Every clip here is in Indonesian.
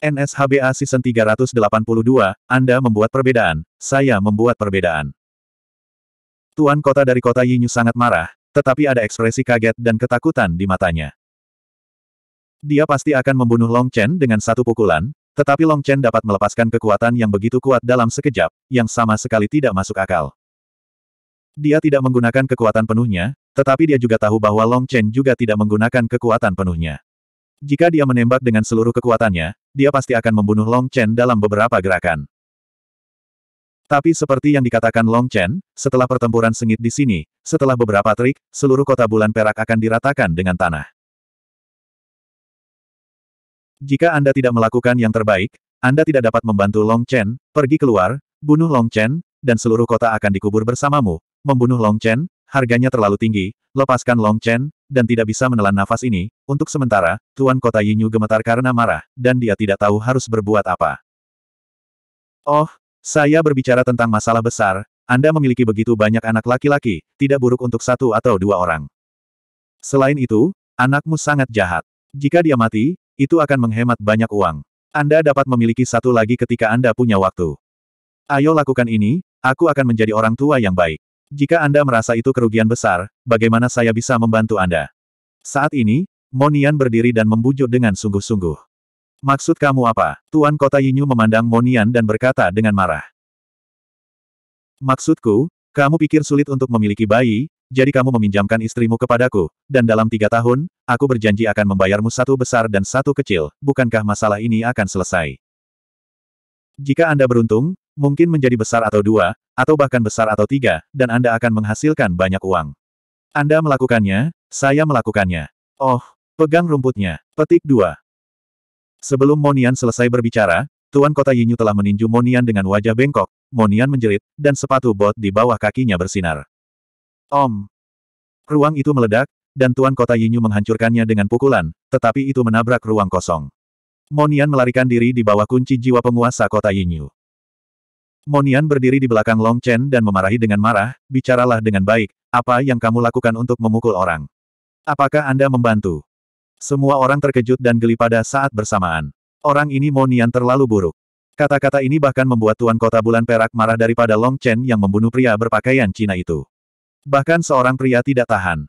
NSHBA Season 382, Anda membuat perbedaan, saya membuat perbedaan. Tuan kota dari kota Yinyu sangat marah, tetapi ada ekspresi kaget dan ketakutan di matanya. Dia pasti akan membunuh Long Chen dengan satu pukulan, tetapi Long Chen dapat melepaskan kekuatan yang begitu kuat dalam sekejap, yang sama sekali tidak masuk akal. Dia tidak menggunakan kekuatan penuhnya, tetapi dia juga tahu bahwa Long Chen juga tidak menggunakan kekuatan penuhnya. Jika dia menembak dengan seluruh kekuatannya, dia pasti akan membunuh Long Chen dalam beberapa gerakan. Tapi seperti yang dikatakan Long Chen, setelah pertempuran sengit di sini, setelah beberapa trik, seluruh kota bulan perak akan diratakan dengan tanah. Jika Anda tidak melakukan yang terbaik, Anda tidak dapat membantu Long Chen, pergi keluar, bunuh Long Chen, dan seluruh kota akan dikubur bersamamu. Membunuh Long Chen, harganya terlalu tinggi, lepaskan Long Chen, dan tidak bisa menelan nafas ini, untuk sementara, Tuan Kota Yinyu gemetar karena marah, dan dia tidak tahu harus berbuat apa. Oh, saya berbicara tentang masalah besar, Anda memiliki begitu banyak anak laki-laki, tidak buruk untuk satu atau dua orang. Selain itu, anakmu sangat jahat. Jika dia mati, itu akan menghemat banyak uang. Anda dapat memiliki satu lagi ketika Anda punya waktu. Ayo lakukan ini, aku akan menjadi orang tua yang baik. Jika Anda merasa itu kerugian besar, bagaimana saya bisa membantu Anda? Saat ini, Monian berdiri dan membujuk dengan sungguh-sungguh. Maksud kamu apa? Tuan Kota Yinyu memandang Monian dan berkata dengan marah. Maksudku, kamu pikir sulit untuk memiliki bayi, jadi kamu meminjamkan istrimu kepadaku, dan dalam tiga tahun, aku berjanji akan membayarmu satu besar dan satu kecil, bukankah masalah ini akan selesai? Jika Anda beruntung, mungkin menjadi besar atau dua, atau bahkan besar atau tiga, dan Anda akan menghasilkan banyak uang. Anda melakukannya, saya melakukannya. Oh, pegang rumputnya. Petik dua. Sebelum Monian selesai berbicara, Tuan Kota Yinyu telah meninju Monian dengan wajah bengkok, Monian menjerit, dan sepatu bot di bawah kakinya bersinar. Om! Ruang itu meledak, dan Tuan Kota Yinyu menghancurkannya dengan pukulan, tetapi itu menabrak ruang kosong. Monian melarikan diri di bawah kunci jiwa penguasa kota Yinyu. Monian berdiri di belakang Long Chen dan memarahi dengan marah, bicaralah dengan baik, apa yang kamu lakukan untuk memukul orang? Apakah Anda membantu? Semua orang terkejut dan geli pada saat bersamaan. Orang ini Monian terlalu buruk. Kata-kata ini bahkan membuat Tuan Kota Bulan Perak marah daripada Long Chen yang membunuh pria berpakaian Cina itu. Bahkan seorang pria tidak tahan.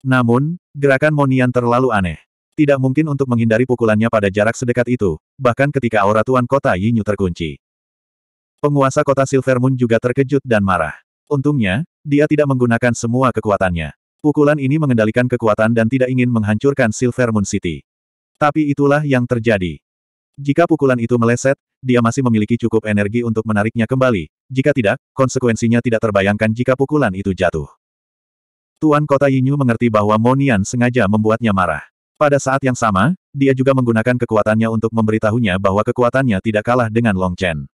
Namun, gerakan Monian terlalu aneh. Tidak mungkin untuk menghindari pukulannya pada jarak sedekat itu, bahkan ketika aura Tuan Kota Yinyu terkunci. Penguasa kota Silver Moon juga terkejut dan marah. Untungnya, dia tidak menggunakan semua kekuatannya. Pukulan ini mengendalikan kekuatan dan tidak ingin menghancurkan Silver Moon City. Tapi itulah yang terjadi. Jika pukulan itu meleset, dia masih memiliki cukup energi untuk menariknya kembali. Jika tidak, konsekuensinya tidak terbayangkan jika pukulan itu jatuh. Tuan Kota Yinyu mengerti bahwa Monian sengaja membuatnya marah. Pada saat yang sama, dia juga menggunakan kekuatannya untuk memberitahunya bahwa kekuatannya tidak kalah dengan Long Chen.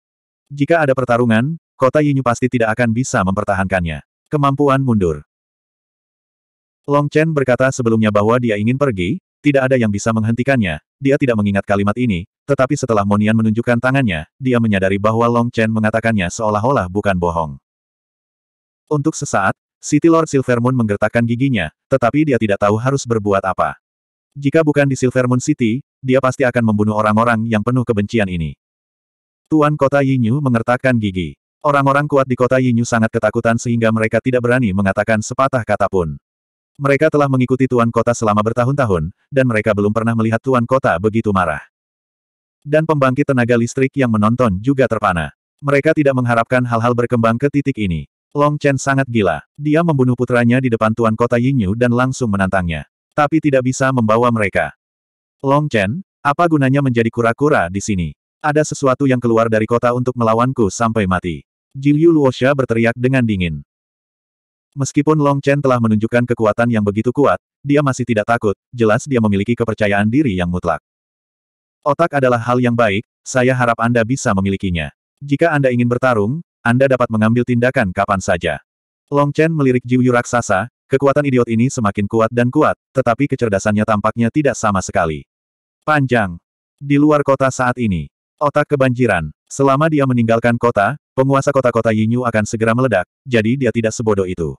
Jika ada pertarungan, kota Yinyu pasti tidak akan bisa mempertahankannya. Kemampuan mundur. Long Chen berkata sebelumnya bahwa dia ingin pergi, tidak ada yang bisa menghentikannya, dia tidak mengingat kalimat ini, tetapi setelah Monian menunjukkan tangannya, dia menyadari bahwa Long Chen mengatakannya seolah-olah bukan bohong. Untuk sesaat, City Lord Silvermoon menggertakkan giginya, tetapi dia tidak tahu harus berbuat apa. Jika bukan di Silvermoon City, dia pasti akan membunuh orang-orang yang penuh kebencian ini. Tuan kota Yinyu mengertakkan gigi. Orang-orang kuat di kota Yinyu sangat ketakutan sehingga mereka tidak berani mengatakan sepatah kata pun. Mereka telah mengikuti Tuan Kota selama bertahun-tahun, dan mereka belum pernah melihat Tuan Kota begitu marah. Dan pembangkit tenaga listrik yang menonton juga terpana. Mereka tidak mengharapkan hal-hal berkembang ke titik ini. Long Chen sangat gila. Dia membunuh putranya di depan Tuan Kota Yinyu dan langsung menantangnya. Tapi tidak bisa membawa mereka. Long Chen, apa gunanya menjadi kura-kura di sini? Ada sesuatu yang keluar dari kota untuk melawanku sampai mati. Jilyu Luosha berteriak dengan dingin. Meskipun Long Chen telah menunjukkan kekuatan yang begitu kuat, dia masih tidak takut, jelas dia memiliki kepercayaan diri yang mutlak. Otak adalah hal yang baik, saya harap Anda bisa memilikinya. Jika Anda ingin bertarung, Anda dapat mengambil tindakan kapan saja. Long Chen melirik Jiuyu raksasa, kekuatan idiot ini semakin kuat dan kuat, tetapi kecerdasannya tampaknya tidak sama sekali. Panjang. Di luar kota saat ini, Otak kebanjiran. Selama dia meninggalkan kota, penguasa kota-kota Yinyu akan segera meledak, jadi dia tidak sebodoh itu.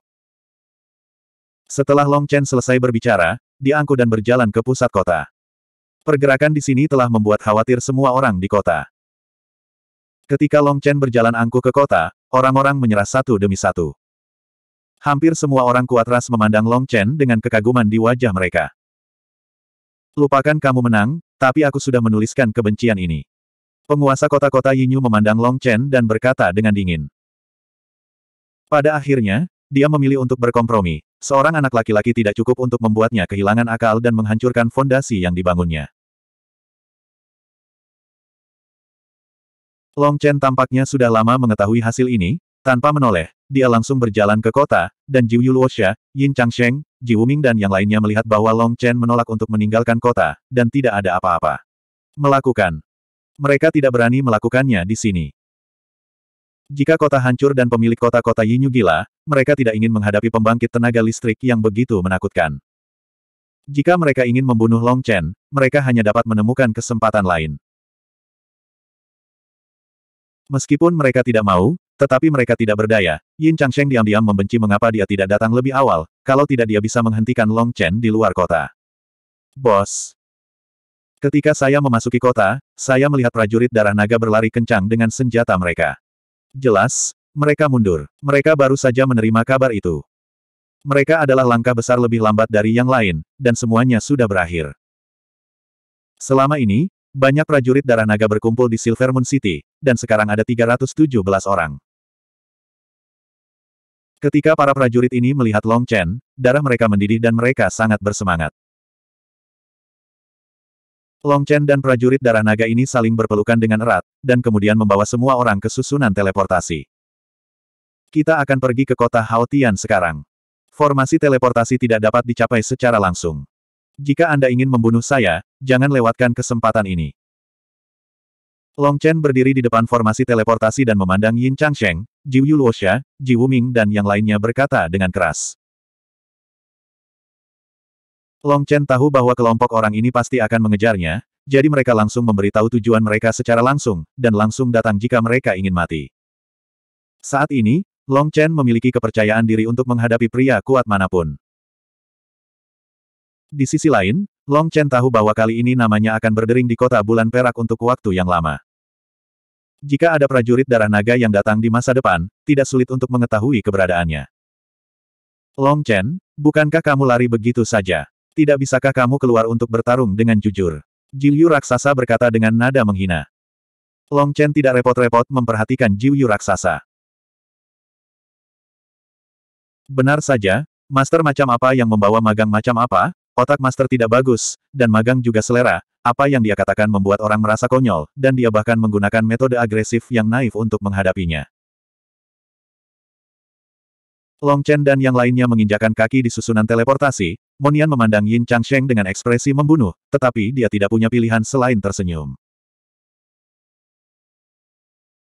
Setelah Long Chen selesai berbicara, dia dan berjalan ke pusat kota. Pergerakan di sini telah membuat khawatir semua orang di kota. Ketika Long Chen berjalan angkuh ke kota, orang-orang menyerah satu demi satu. Hampir semua orang kuat ras memandang Long Chen dengan kekaguman di wajah mereka. Lupakan kamu menang, tapi aku sudah menuliskan kebencian ini. Penguasa kota-kota Yinyu memandang Long Chen dan berkata dengan dingin. Pada akhirnya, dia memilih untuk berkompromi. Seorang anak laki-laki tidak cukup untuk membuatnya kehilangan akal dan menghancurkan fondasi yang dibangunnya. Long Chen tampaknya sudah lama mengetahui hasil ini, tanpa menoleh, dia langsung berjalan ke kota, dan Jiu Yuluosha, Yin Changsheng, Ji Wuming dan yang lainnya melihat bahwa Long Chen menolak untuk meninggalkan kota, dan tidak ada apa-apa. Melakukan mereka tidak berani melakukannya di sini. Jika kota hancur dan pemilik kota-kota Yinyu gila, mereka tidak ingin menghadapi pembangkit tenaga listrik yang begitu menakutkan. Jika mereka ingin membunuh Long Chen, mereka hanya dapat menemukan kesempatan lain. Meskipun mereka tidak mau, tetapi mereka tidak berdaya, Yin Changsheng diam-diam membenci mengapa dia tidak datang lebih awal, kalau tidak dia bisa menghentikan Long Chen di luar kota. Bos, Ketika saya memasuki kota, saya melihat prajurit darah naga berlari kencang dengan senjata mereka. Jelas, mereka mundur. Mereka baru saja menerima kabar itu. Mereka adalah langkah besar lebih lambat dari yang lain, dan semuanya sudah berakhir. Selama ini, banyak prajurit darah naga berkumpul di Silver Moon City, dan sekarang ada 317 orang. Ketika para prajurit ini melihat Long Chen, darah mereka mendidih dan mereka sangat bersemangat. Long Chen dan prajurit darah naga ini saling berpelukan dengan erat, dan kemudian membawa semua orang ke susunan teleportasi. Kita akan pergi ke kota Haotian sekarang. Formasi teleportasi tidak dapat dicapai secara langsung. Jika Anda ingin membunuh saya, jangan lewatkan kesempatan ini. Long Chen berdiri di depan formasi teleportasi dan memandang Yin Changsheng, Ji Yuluosha, Ji Wuming dan yang lainnya berkata dengan keras. Long Chen tahu bahwa kelompok orang ini pasti akan mengejarnya, jadi mereka langsung memberitahu tujuan mereka secara langsung, dan langsung datang jika mereka ingin mati. Saat ini, Long Chen memiliki kepercayaan diri untuk menghadapi pria kuat manapun. Di sisi lain, Long Chen tahu bahwa kali ini namanya akan berdering di kota bulan perak untuk waktu yang lama. Jika ada prajurit darah naga yang datang di masa depan, tidak sulit untuk mengetahui keberadaannya. Long Chen, bukankah kamu lari begitu saja? Tidak bisakah kamu keluar untuk bertarung dengan jujur? Jiuyu raksasa berkata dengan nada menghina. Long Chen tidak repot-repot memperhatikan Jiuyu raksasa. Benar saja, master macam apa yang membawa magang macam apa, otak master tidak bagus, dan magang juga selera, apa yang dia katakan membuat orang merasa konyol, dan dia bahkan menggunakan metode agresif yang naif untuk menghadapinya. Long Chen dan yang lainnya menginjakan kaki di susunan teleportasi, Monian memandang Yin Changsheng dengan ekspresi membunuh, tetapi dia tidak punya pilihan selain tersenyum.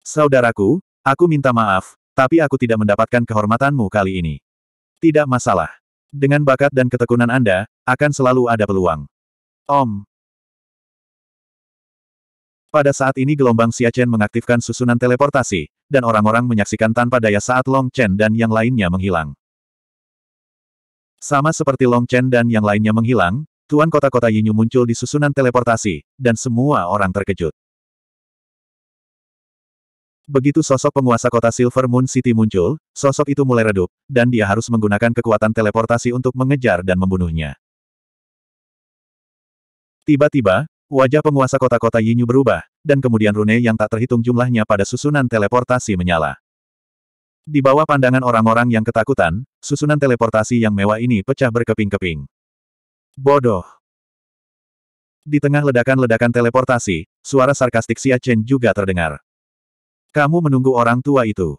Saudaraku, aku minta maaf, tapi aku tidak mendapatkan kehormatanmu kali ini. Tidak masalah. Dengan bakat dan ketekunan Anda, akan selalu ada peluang. Om, pada saat ini gelombang Xia Chen mengaktifkan susunan teleportasi, dan orang-orang menyaksikan tanpa daya saat Long Chen dan yang lainnya menghilang. Sama seperti Long Chen dan yang lainnya menghilang, Tuan kota-kota Yinyu muncul di susunan teleportasi, dan semua orang terkejut. Begitu sosok penguasa kota Silver Moon City muncul, sosok itu mulai redup, dan dia harus menggunakan kekuatan teleportasi untuk mengejar dan membunuhnya. Tiba-tiba, Wajah penguasa kota-kota Yinyu berubah, dan kemudian rune yang tak terhitung jumlahnya pada susunan teleportasi menyala. Di bawah pandangan orang-orang yang ketakutan, susunan teleportasi yang mewah ini pecah berkeping-keping. Bodoh. Di tengah ledakan-ledakan teleportasi, suara sarkastik Xia Chen juga terdengar. Kamu menunggu orang tua itu.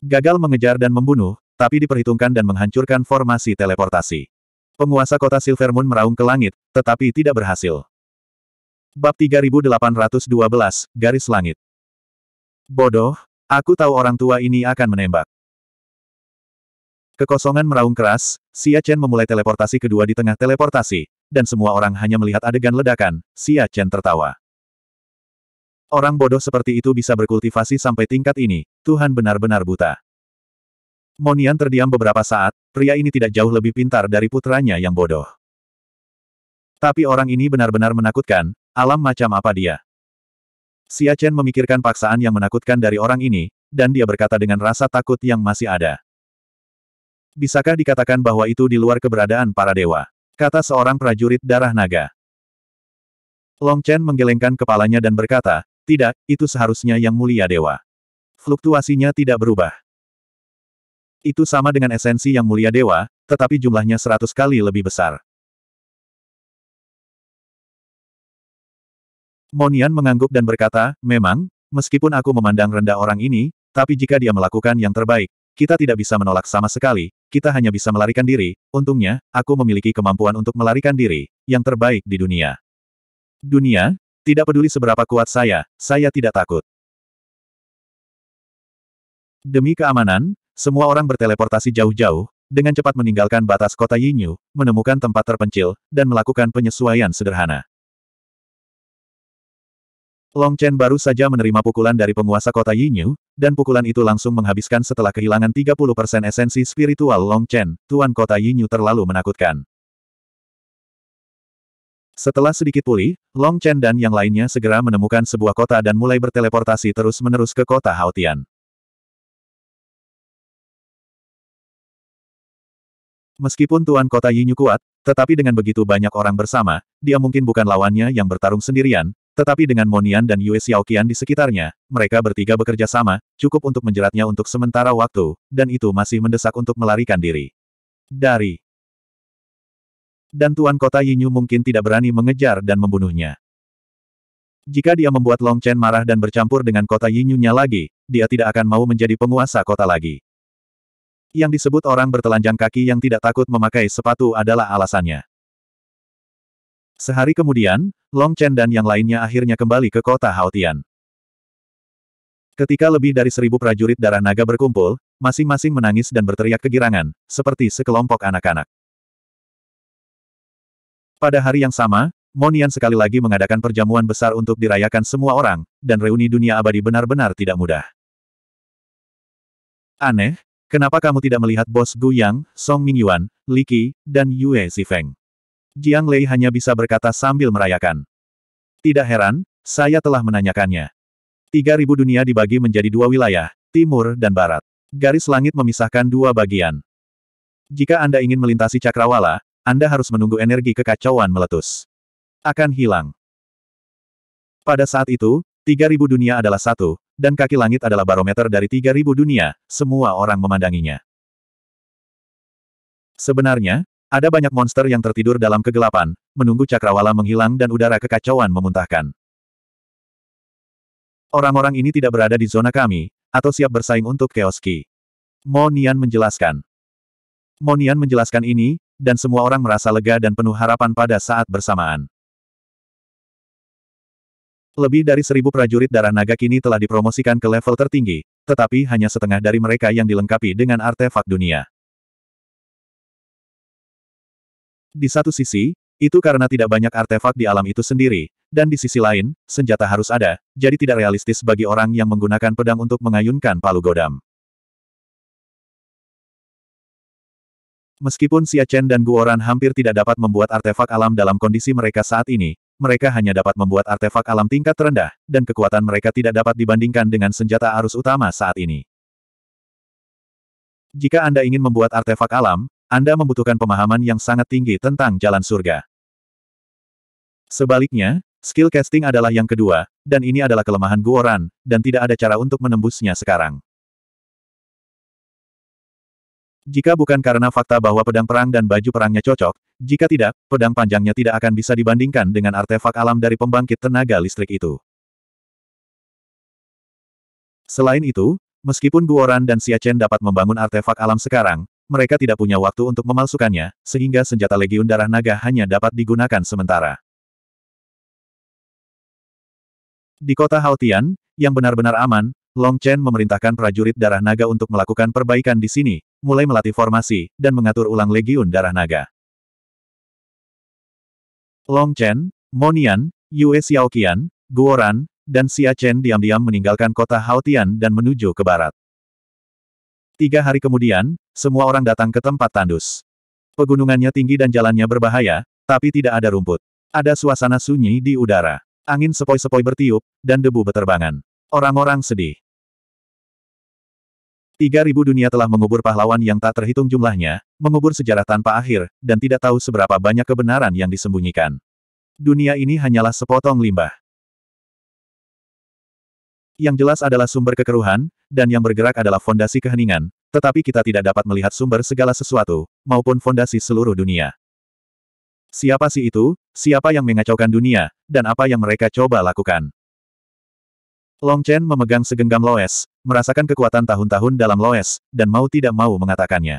Gagal mengejar dan membunuh, tapi diperhitungkan dan menghancurkan formasi teleportasi. Penguasa kota Silver Moon meraung ke langit, tetapi tidak berhasil. Bab 3812, Garis Langit. Bodoh, aku tahu orang tua ini akan menembak. Kekosongan meraung keras, Xia Chen memulai teleportasi kedua di tengah teleportasi, dan semua orang hanya melihat adegan ledakan, Xia Chen tertawa. Orang bodoh seperti itu bisa berkultivasi sampai tingkat ini, Tuhan benar-benar buta. Monian terdiam beberapa saat, pria ini tidak jauh lebih pintar dari putranya yang bodoh. Tapi orang ini benar-benar menakutkan, Alam macam apa dia? Chen memikirkan paksaan yang menakutkan dari orang ini, dan dia berkata dengan rasa takut yang masih ada. Bisakah dikatakan bahwa itu di luar keberadaan para dewa? Kata seorang prajurit darah naga. Long Chen menggelengkan kepalanya dan berkata, tidak, itu seharusnya yang mulia dewa. Fluktuasinya tidak berubah. Itu sama dengan esensi yang mulia dewa, tetapi jumlahnya seratus kali lebih besar. Monian mengangguk dan berkata, memang, meskipun aku memandang rendah orang ini, tapi jika dia melakukan yang terbaik, kita tidak bisa menolak sama sekali, kita hanya bisa melarikan diri, untungnya, aku memiliki kemampuan untuk melarikan diri, yang terbaik di dunia. Dunia, tidak peduli seberapa kuat saya, saya tidak takut. Demi keamanan, semua orang berteleportasi jauh-jauh, dengan cepat meninggalkan batas kota Yinyu, menemukan tempat terpencil, dan melakukan penyesuaian sederhana. Long Chen baru saja menerima pukulan dari penguasa kota Yinyu, dan pukulan itu langsung menghabiskan setelah kehilangan 30% esensi spiritual Long Chen, tuan kota Yinyu terlalu menakutkan. Setelah sedikit pulih, Long Chen dan yang lainnya segera menemukan sebuah kota dan mulai berteleportasi terus-menerus ke kota Haotian. Meskipun tuan kota Yinyu kuat, tetapi dengan begitu banyak orang bersama, dia mungkin bukan lawannya yang bertarung sendirian, tetapi dengan Monian dan Yue Xiaoqian di sekitarnya, mereka bertiga bekerja sama, cukup untuk menjeratnya untuk sementara waktu, dan itu masih mendesak untuk melarikan diri. Dari dan Tuan Kota Yinyu mungkin tidak berani mengejar dan membunuhnya. Jika dia membuat Long Chen marah dan bercampur dengan kota Yinyunya lagi, dia tidak akan mau menjadi penguasa kota lagi. Yang disebut orang bertelanjang kaki yang tidak takut memakai sepatu adalah alasannya. Sehari kemudian, Long Chen dan yang lainnya akhirnya kembali ke kota Haotian. Ketika lebih dari seribu prajurit darah naga berkumpul, masing-masing menangis dan berteriak kegirangan, seperti sekelompok anak-anak. Pada hari yang sama, Monian sekali lagi mengadakan perjamuan besar untuk dirayakan semua orang, dan reuni dunia abadi benar-benar tidak mudah. Aneh, kenapa kamu tidak melihat bos Gu Yang, Song Mingyuan, Li Qi, dan Yue Zifeng? Jiang Lei hanya bisa berkata sambil merayakan. Tidak heran, saya telah menanyakannya. Tiga ribu dunia dibagi menjadi dua wilayah, timur dan barat. Garis langit memisahkan dua bagian. Jika Anda ingin melintasi cakrawala, Anda harus menunggu energi kekacauan meletus. Akan hilang. Pada saat itu, tiga ribu dunia adalah satu, dan kaki langit adalah barometer dari tiga ribu dunia, semua orang memandanginya. Sebenarnya, ada banyak monster yang tertidur dalam kegelapan, menunggu cakrawala menghilang dan udara kekacauan memuntahkan. Orang-orang ini tidak berada di zona kami, atau siap bersaing untuk Keoski. Monian menjelaskan. Monian menjelaskan ini, dan semua orang merasa lega dan penuh harapan pada saat bersamaan. Lebih dari seribu prajurit darah naga kini telah dipromosikan ke level tertinggi, tetapi hanya setengah dari mereka yang dilengkapi dengan artefak dunia. Di satu sisi, itu karena tidak banyak artefak di alam itu sendiri, dan di sisi lain, senjata harus ada, jadi tidak realistis bagi orang yang menggunakan pedang untuk mengayunkan palu godam. Meskipun Xia Chen dan Guoran hampir tidak dapat membuat artefak alam dalam kondisi mereka saat ini, mereka hanya dapat membuat artefak alam tingkat terendah, dan kekuatan mereka tidak dapat dibandingkan dengan senjata arus utama saat ini. Jika Anda ingin membuat artefak alam, anda membutuhkan pemahaman yang sangat tinggi tentang jalan surga. Sebaliknya, skill casting adalah yang kedua, dan ini adalah kelemahan Guoran, dan tidak ada cara untuk menembusnya sekarang. Jika bukan karena fakta bahwa pedang perang dan baju perangnya cocok, jika tidak, pedang panjangnya tidak akan bisa dibandingkan dengan artefak alam dari pembangkit tenaga listrik itu. Selain itu, meskipun Guoran dan Chen dapat membangun artefak alam sekarang, mereka tidak punya waktu untuk memalsukannya, sehingga senjata Legiun Darah Naga hanya dapat digunakan sementara. Di kota Haotian, yang benar-benar aman, Long Chen memerintahkan prajurit Darah Naga untuk melakukan perbaikan di sini, mulai melatih formasi, dan mengatur ulang Legiun Darah Naga. Long Chen, Monian, Yue Xiaoqian, Guoran, dan Xia Chen diam-diam meninggalkan kota Haotian dan menuju ke barat. Tiga hari kemudian, semua orang datang ke tempat tandus. Pegunungannya tinggi dan jalannya berbahaya, tapi tidak ada rumput. Ada suasana sunyi di udara. Angin sepoi-sepoi bertiup, dan debu beterbangan. Orang-orang sedih. Tiga ribu dunia telah mengubur pahlawan yang tak terhitung jumlahnya, mengubur sejarah tanpa akhir, dan tidak tahu seberapa banyak kebenaran yang disembunyikan. Dunia ini hanyalah sepotong limbah. Yang jelas adalah sumber kekeruhan, dan yang bergerak adalah fondasi keheningan, tetapi kita tidak dapat melihat sumber segala sesuatu, maupun fondasi seluruh dunia. Siapa sih itu, siapa yang mengacaukan dunia, dan apa yang mereka coba lakukan? Long Chen memegang segenggam Loes, merasakan kekuatan tahun-tahun dalam Loes, dan mau tidak mau mengatakannya.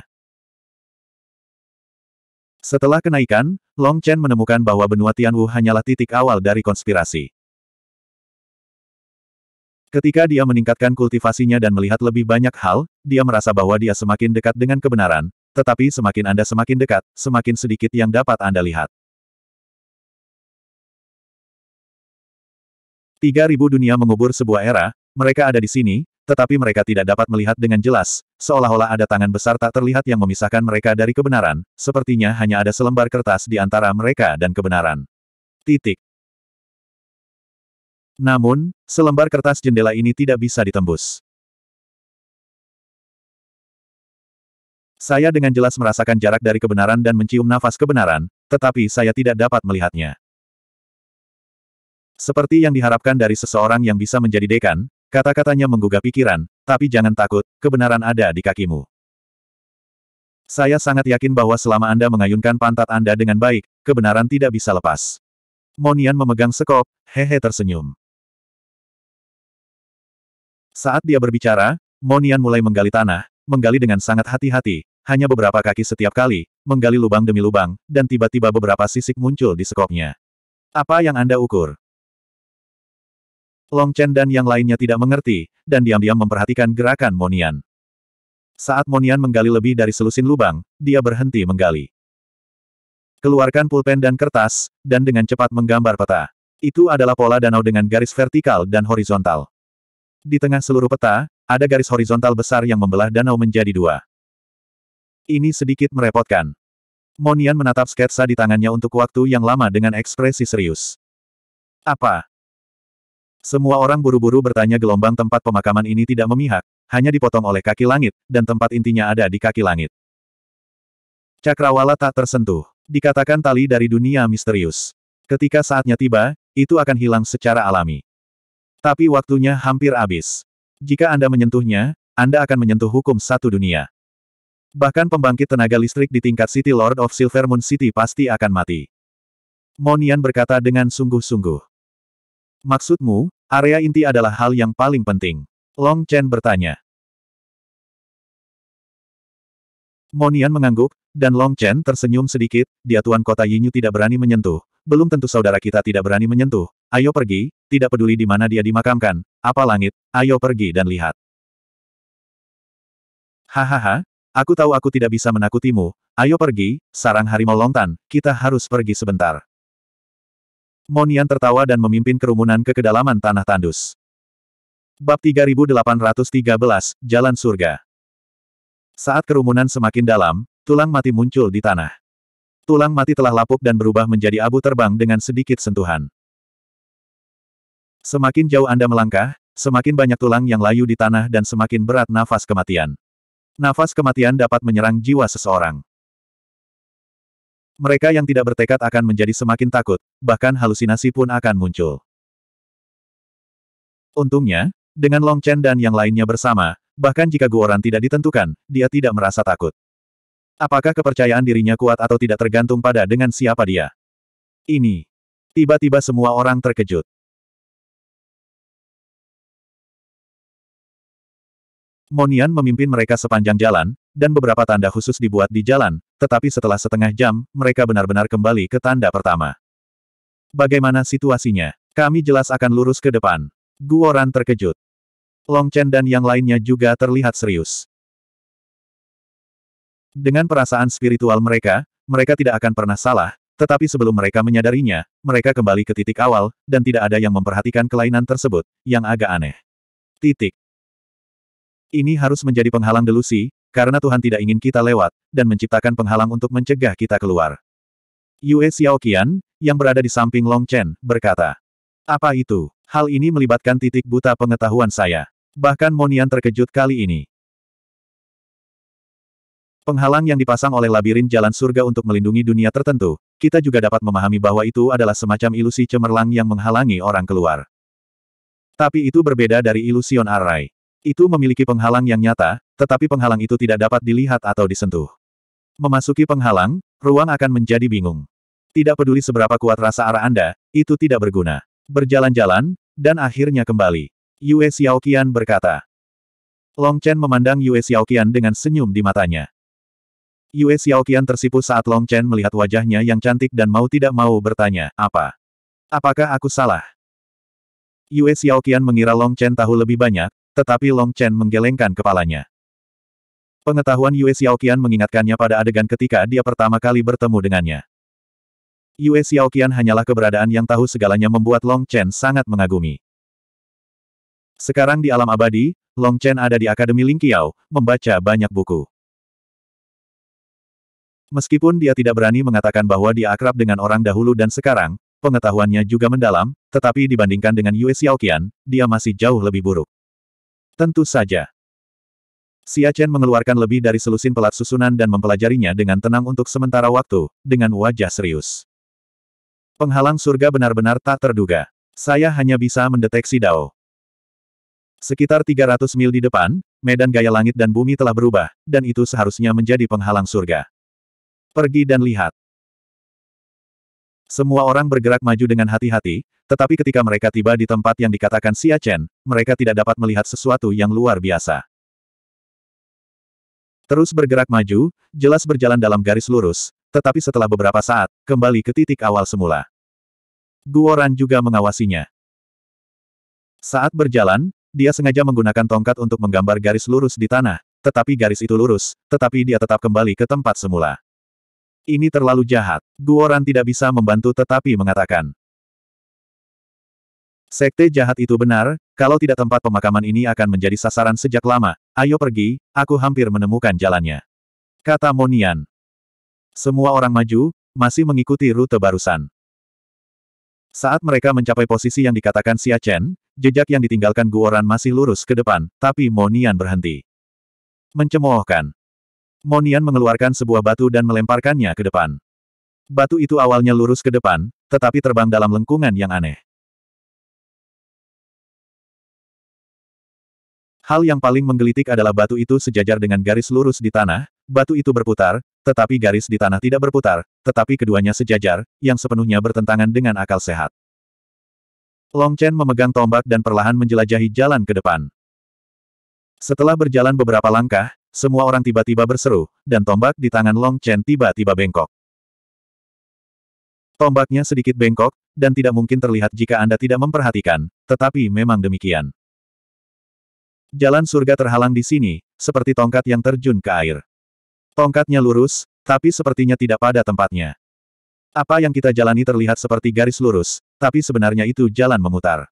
Setelah kenaikan, Long Chen menemukan bahwa benua Tianwu hanyalah titik awal dari konspirasi. Ketika dia meningkatkan kultivasinya dan melihat lebih banyak hal, dia merasa bahwa dia semakin dekat dengan kebenaran, tetapi semakin Anda semakin dekat, semakin sedikit yang dapat Anda lihat. 3000 dunia mengubur sebuah era, mereka ada di sini, tetapi mereka tidak dapat melihat dengan jelas, seolah-olah ada tangan besar tak terlihat yang memisahkan mereka dari kebenaran, sepertinya hanya ada selembar kertas di antara mereka dan kebenaran. Titik. Namun, selembar kertas jendela ini tidak bisa ditembus. Saya dengan jelas merasakan jarak dari kebenaran dan mencium nafas kebenaran, tetapi saya tidak dapat melihatnya. Seperti yang diharapkan dari seseorang yang bisa menjadi dekan, kata-katanya menggugah pikiran, tapi jangan takut, kebenaran ada di kakimu. Saya sangat yakin bahwa selama Anda mengayunkan pantat Anda dengan baik, kebenaran tidak bisa lepas. Monian memegang sekop, hehe tersenyum. Saat dia berbicara, Monian mulai menggali tanah, menggali dengan sangat hati-hati, hanya beberapa kaki setiap kali, menggali lubang demi lubang, dan tiba-tiba beberapa sisik muncul di sekopnya. Apa yang Anda ukur? Long Chen dan yang lainnya tidak mengerti, dan diam-diam memperhatikan gerakan Monian. Saat Monian menggali lebih dari selusin lubang, dia berhenti menggali. Keluarkan pulpen dan kertas, dan dengan cepat menggambar peta. Itu adalah pola danau dengan garis vertikal dan horizontal. Di tengah seluruh peta, ada garis horizontal besar yang membelah danau menjadi dua. Ini sedikit merepotkan. Monian menatap sketsa di tangannya untuk waktu yang lama dengan ekspresi serius. Apa? Semua orang buru-buru bertanya gelombang tempat pemakaman ini tidak memihak, hanya dipotong oleh kaki langit, dan tempat intinya ada di kaki langit. Cakrawala tak tersentuh. Dikatakan tali dari dunia misterius. Ketika saatnya tiba, itu akan hilang secara alami. Tapi waktunya hampir habis. Jika Anda menyentuhnya, Anda akan menyentuh hukum satu dunia. Bahkan pembangkit tenaga listrik di tingkat City Lord of Silver Moon City pasti akan mati. Monian berkata dengan sungguh-sungguh. Maksudmu, area inti adalah hal yang paling penting? Long Chen bertanya. Monian mengangguk, dan Long Chen tersenyum sedikit, dia tuan kota Yinyu tidak berani menyentuh, belum tentu saudara kita tidak berani menyentuh, Ayo pergi, tidak peduli di mana dia dimakamkan, apa langit, ayo pergi dan lihat. Hahaha, aku tahu aku tidak bisa menakutimu, ayo pergi, sarang harimau lontar. kita harus pergi sebentar. Monian tertawa dan memimpin kerumunan ke kedalaman tanah tandus. Bab 3813, Jalan Surga Saat kerumunan semakin dalam, tulang mati muncul di tanah. Tulang mati telah lapuk dan berubah menjadi abu terbang dengan sedikit sentuhan. Semakin jauh Anda melangkah, semakin banyak tulang yang layu di tanah dan semakin berat nafas kematian. Nafas kematian dapat menyerang jiwa seseorang. Mereka yang tidak bertekad akan menjadi semakin takut, bahkan halusinasi pun akan muncul. Untungnya, dengan Long Chen dan yang lainnya bersama, bahkan jika Guoran tidak ditentukan, dia tidak merasa takut. Apakah kepercayaan dirinya kuat atau tidak tergantung pada dengan siapa dia? Ini. Tiba-tiba semua orang terkejut. Monian memimpin mereka sepanjang jalan, dan beberapa tanda khusus dibuat di jalan, tetapi setelah setengah jam, mereka benar-benar kembali ke tanda pertama. Bagaimana situasinya? Kami jelas akan lurus ke depan. Guoran terkejut. Long Chen dan yang lainnya juga terlihat serius. Dengan perasaan spiritual mereka, mereka tidak akan pernah salah, tetapi sebelum mereka menyadarinya, mereka kembali ke titik awal, dan tidak ada yang memperhatikan kelainan tersebut, yang agak aneh. Titik. Ini harus menjadi penghalang delusi, karena Tuhan tidak ingin kita lewat, dan menciptakan penghalang untuk mencegah kita keluar. Yue Xiaoqian, yang berada di samping Long Chen, berkata. Apa itu? Hal ini melibatkan titik buta pengetahuan saya. Bahkan Monian terkejut kali ini. Penghalang yang dipasang oleh labirin jalan surga untuk melindungi dunia tertentu, kita juga dapat memahami bahwa itu adalah semacam ilusi cemerlang yang menghalangi orang keluar. Tapi itu berbeda dari ilusion array. Itu memiliki penghalang yang nyata, tetapi penghalang itu tidak dapat dilihat atau disentuh. Memasuki penghalang, ruang akan menjadi bingung. Tidak peduli seberapa kuat rasa arah Anda, itu tidak berguna. Berjalan-jalan, dan akhirnya kembali. Yue Xiaoqian berkata. Long Chen memandang Yue Xiaoqian dengan senyum di matanya. Yue Xiaoqian tersipu saat Long Chen melihat wajahnya yang cantik dan mau tidak mau bertanya, apa? Apakah aku salah? Yue Xiaoqian mengira Long Chen tahu lebih banyak, tetapi Long Chen menggelengkan kepalanya. Pengetahuan Yue Xiaoqian mengingatkannya pada adegan ketika dia pertama kali bertemu dengannya. Yue Xiaoqian hanyalah keberadaan yang tahu segalanya membuat Long Chen sangat mengagumi. Sekarang di alam abadi, Long Chen ada di Akademi Ling Lingqiao, membaca banyak buku. Meskipun dia tidak berani mengatakan bahwa dia akrab dengan orang dahulu dan sekarang, pengetahuannya juga mendalam, tetapi dibandingkan dengan Yue Xiaoqian, dia masih jauh lebih buruk. Tentu saja. Xia Chen mengeluarkan lebih dari selusin pelat susunan dan mempelajarinya dengan tenang untuk sementara waktu, dengan wajah serius. Penghalang surga benar-benar tak terduga. Saya hanya bisa mendeteksi Dao. Sekitar 300 mil di depan, medan gaya langit dan bumi telah berubah, dan itu seharusnya menjadi penghalang surga. Pergi dan lihat. Semua orang bergerak maju dengan hati-hati, tetapi ketika mereka tiba di tempat yang dikatakan Siachen, mereka tidak dapat melihat sesuatu yang luar biasa. Terus bergerak maju, jelas berjalan dalam garis lurus, tetapi setelah beberapa saat, kembali ke titik awal semula. Guoran juga mengawasinya. Saat berjalan, dia sengaja menggunakan tongkat untuk menggambar garis lurus di tanah, tetapi garis itu lurus, tetapi dia tetap kembali ke tempat semula. Ini terlalu jahat. Guoran tidak bisa membantu tetapi mengatakan. Sekte jahat itu benar, kalau tidak tempat pemakaman ini akan menjadi sasaran sejak lama, ayo pergi, aku hampir menemukan jalannya. Kata Monian. Semua orang maju, masih mengikuti rute barusan. Saat mereka mencapai posisi yang dikatakan Xia Chen, jejak yang ditinggalkan Guoran masih lurus ke depan, tapi Monian berhenti. Mencemoohkan. Monian mengeluarkan sebuah batu dan melemparkannya ke depan. Batu itu awalnya lurus ke depan, tetapi terbang dalam lengkungan yang aneh. Hal yang paling menggelitik adalah batu itu sejajar dengan garis lurus di tanah, batu itu berputar, tetapi garis di tanah tidak berputar, tetapi keduanya sejajar, yang sepenuhnya bertentangan dengan akal sehat. Long Chen memegang tombak dan perlahan menjelajahi jalan ke depan. Setelah berjalan beberapa langkah, semua orang tiba-tiba berseru, dan tombak di tangan Long Chen tiba-tiba bengkok. Tombaknya sedikit bengkok, dan tidak mungkin terlihat jika Anda tidak memperhatikan, tetapi memang demikian. Jalan surga terhalang di sini, seperti tongkat yang terjun ke air. Tongkatnya lurus, tapi sepertinya tidak pada tempatnya. Apa yang kita jalani terlihat seperti garis lurus, tapi sebenarnya itu jalan memutar.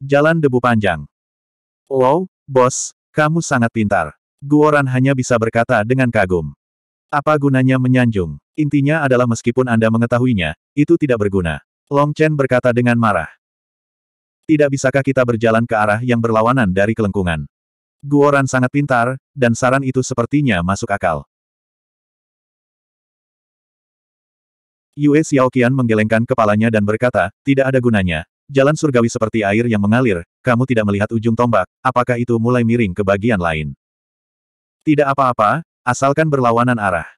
Jalan debu panjang. Wow, bos, kamu sangat pintar. Guoran hanya bisa berkata dengan kagum. Apa gunanya menyanjung? Intinya adalah meskipun Anda mengetahuinya, itu tidak berguna. Long Chen berkata dengan marah. Tidak bisakah kita berjalan ke arah yang berlawanan dari kelengkungan? Guoran sangat pintar, dan saran itu sepertinya masuk akal. Yue Xiaoqian menggelengkan kepalanya dan berkata, tidak ada gunanya. Jalan surgawi seperti air yang mengalir, kamu tidak melihat ujung tombak, apakah itu mulai miring ke bagian lain? Tidak apa-apa, asalkan berlawanan arah.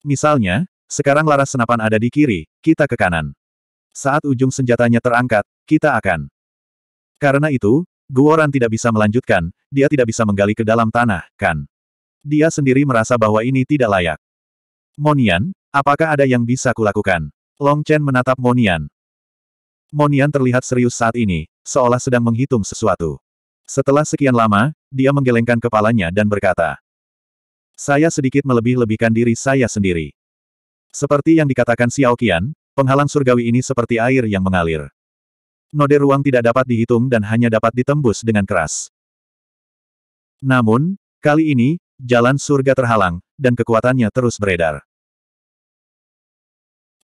Misalnya, sekarang laras senapan ada di kiri, kita ke kanan. Saat ujung senjatanya terangkat, kita akan. Karena itu, Guoran tidak bisa melanjutkan, dia tidak bisa menggali ke dalam tanah, kan? Dia sendiri merasa bahwa ini tidak layak. Monian, apakah ada yang bisa kulakukan? Long Chen menatap Monian. Monian terlihat serius saat ini, seolah sedang menghitung sesuatu. Setelah sekian lama, dia menggelengkan kepalanya dan berkata, saya sedikit melebih-lebihkan diri saya sendiri. Seperti yang dikatakan Xiao Qian, penghalang surgawi ini seperti air yang mengalir. Node ruang tidak dapat dihitung dan hanya dapat ditembus dengan keras. Namun, kali ini, jalan surga terhalang, dan kekuatannya terus beredar.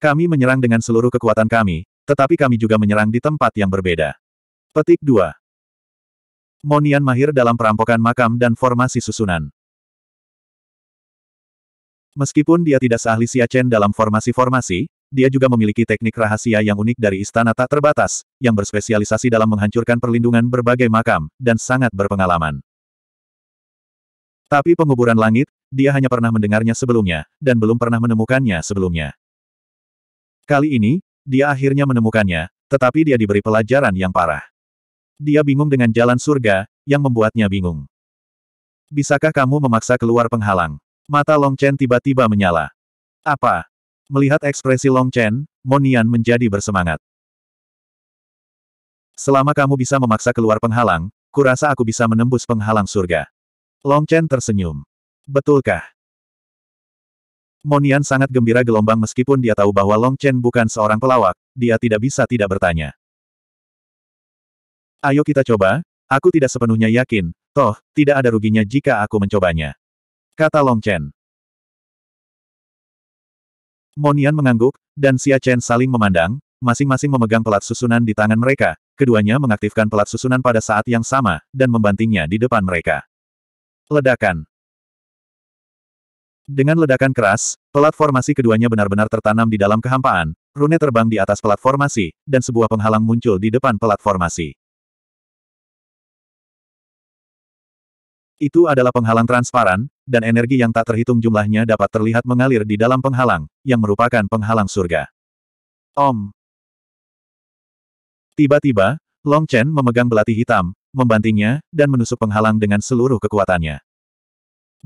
Kami menyerang dengan seluruh kekuatan kami, tetapi kami juga menyerang di tempat yang berbeda. Petik 2. Monian mahir dalam perampokan makam dan formasi susunan. Meskipun dia tidak seahli Siachen dalam formasi-formasi, dia juga memiliki teknik rahasia yang unik dari istana tak terbatas, yang berspesialisasi dalam menghancurkan perlindungan berbagai makam, dan sangat berpengalaman. Tapi penguburan langit, dia hanya pernah mendengarnya sebelumnya, dan belum pernah menemukannya sebelumnya. Kali ini, dia akhirnya menemukannya, tetapi dia diberi pelajaran yang parah. Dia bingung dengan jalan surga, yang membuatnya bingung. Bisakah kamu memaksa keluar penghalang? Mata Long Chen tiba-tiba menyala. Apa? Melihat ekspresi Long Chen, Monian menjadi bersemangat. Selama kamu bisa memaksa keluar penghalang, kurasa aku bisa menembus penghalang surga. Long Chen tersenyum. Betulkah? Monian sangat gembira gelombang meskipun dia tahu bahwa Long Chen bukan seorang pelawak, dia tidak bisa tidak bertanya. Ayo kita coba, aku tidak sepenuhnya yakin, toh, tidak ada ruginya jika aku mencobanya kata Long Chen. Monian mengangguk, dan Xia Chen saling memandang, masing-masing memegang pelat susunan di tangan mereka, keduanya mengaktifkan pelat susunan pada saat yang sama, dan membantingnya di depan mereka. Ledakan Dengan ledakan keras, pelat formasi keduanya benar-benar tertanam di dalam kehampaan, rune terbang di atas pelat formasi, dan sebuah penghalang muncul di depan pelat formasi. Itu adalah penghalang transparan, dan energi yang tak terhitung jumlahnya dapat terlihat mengalir di dalam penghalang, yang merupakan penghalang surga. Om. Tiba-tiba, Long Chen memegang belati hitam, membantingnya, dan menusuk penghalang dengan seluruh kekuatannya.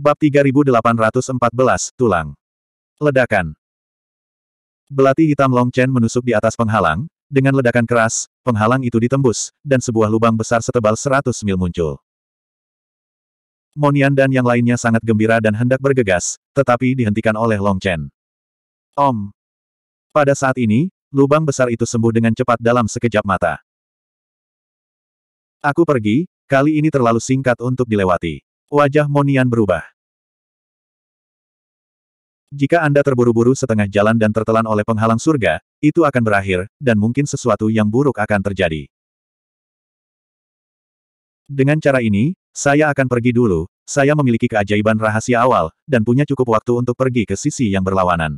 Bab 3814, Tulang. Ledakan. Belati hitam Long Chen menusuk di atas penghalang, dengan ledakan keras, penghalang itu ditembus, dan sebuah lubang besar setebal 100 mil muncul. Monian dan yang lainnya sangat gembira dan hendak bergegas, tetapi dihentikan oleh Long Chen. Om. Pada saat ini, lubang besar itu sembuh dengan cepat dalam sekejap mata. Aku pergi, kali ini terlalu singkat untuk dilewati. Wajah Monian berubah. Jika Anda terburu-buru setengah jalan dan tertelan oleh penghalang surga, itu akan berakhir, dan mungkin sesuatu yang buruk akan terjadi. Dengan cara ini, saya akan pergi dulu, saya memiliki keajaiban rahasia awal, dan punya cukup waktu untuk pergi ke sisi yang berlawanan.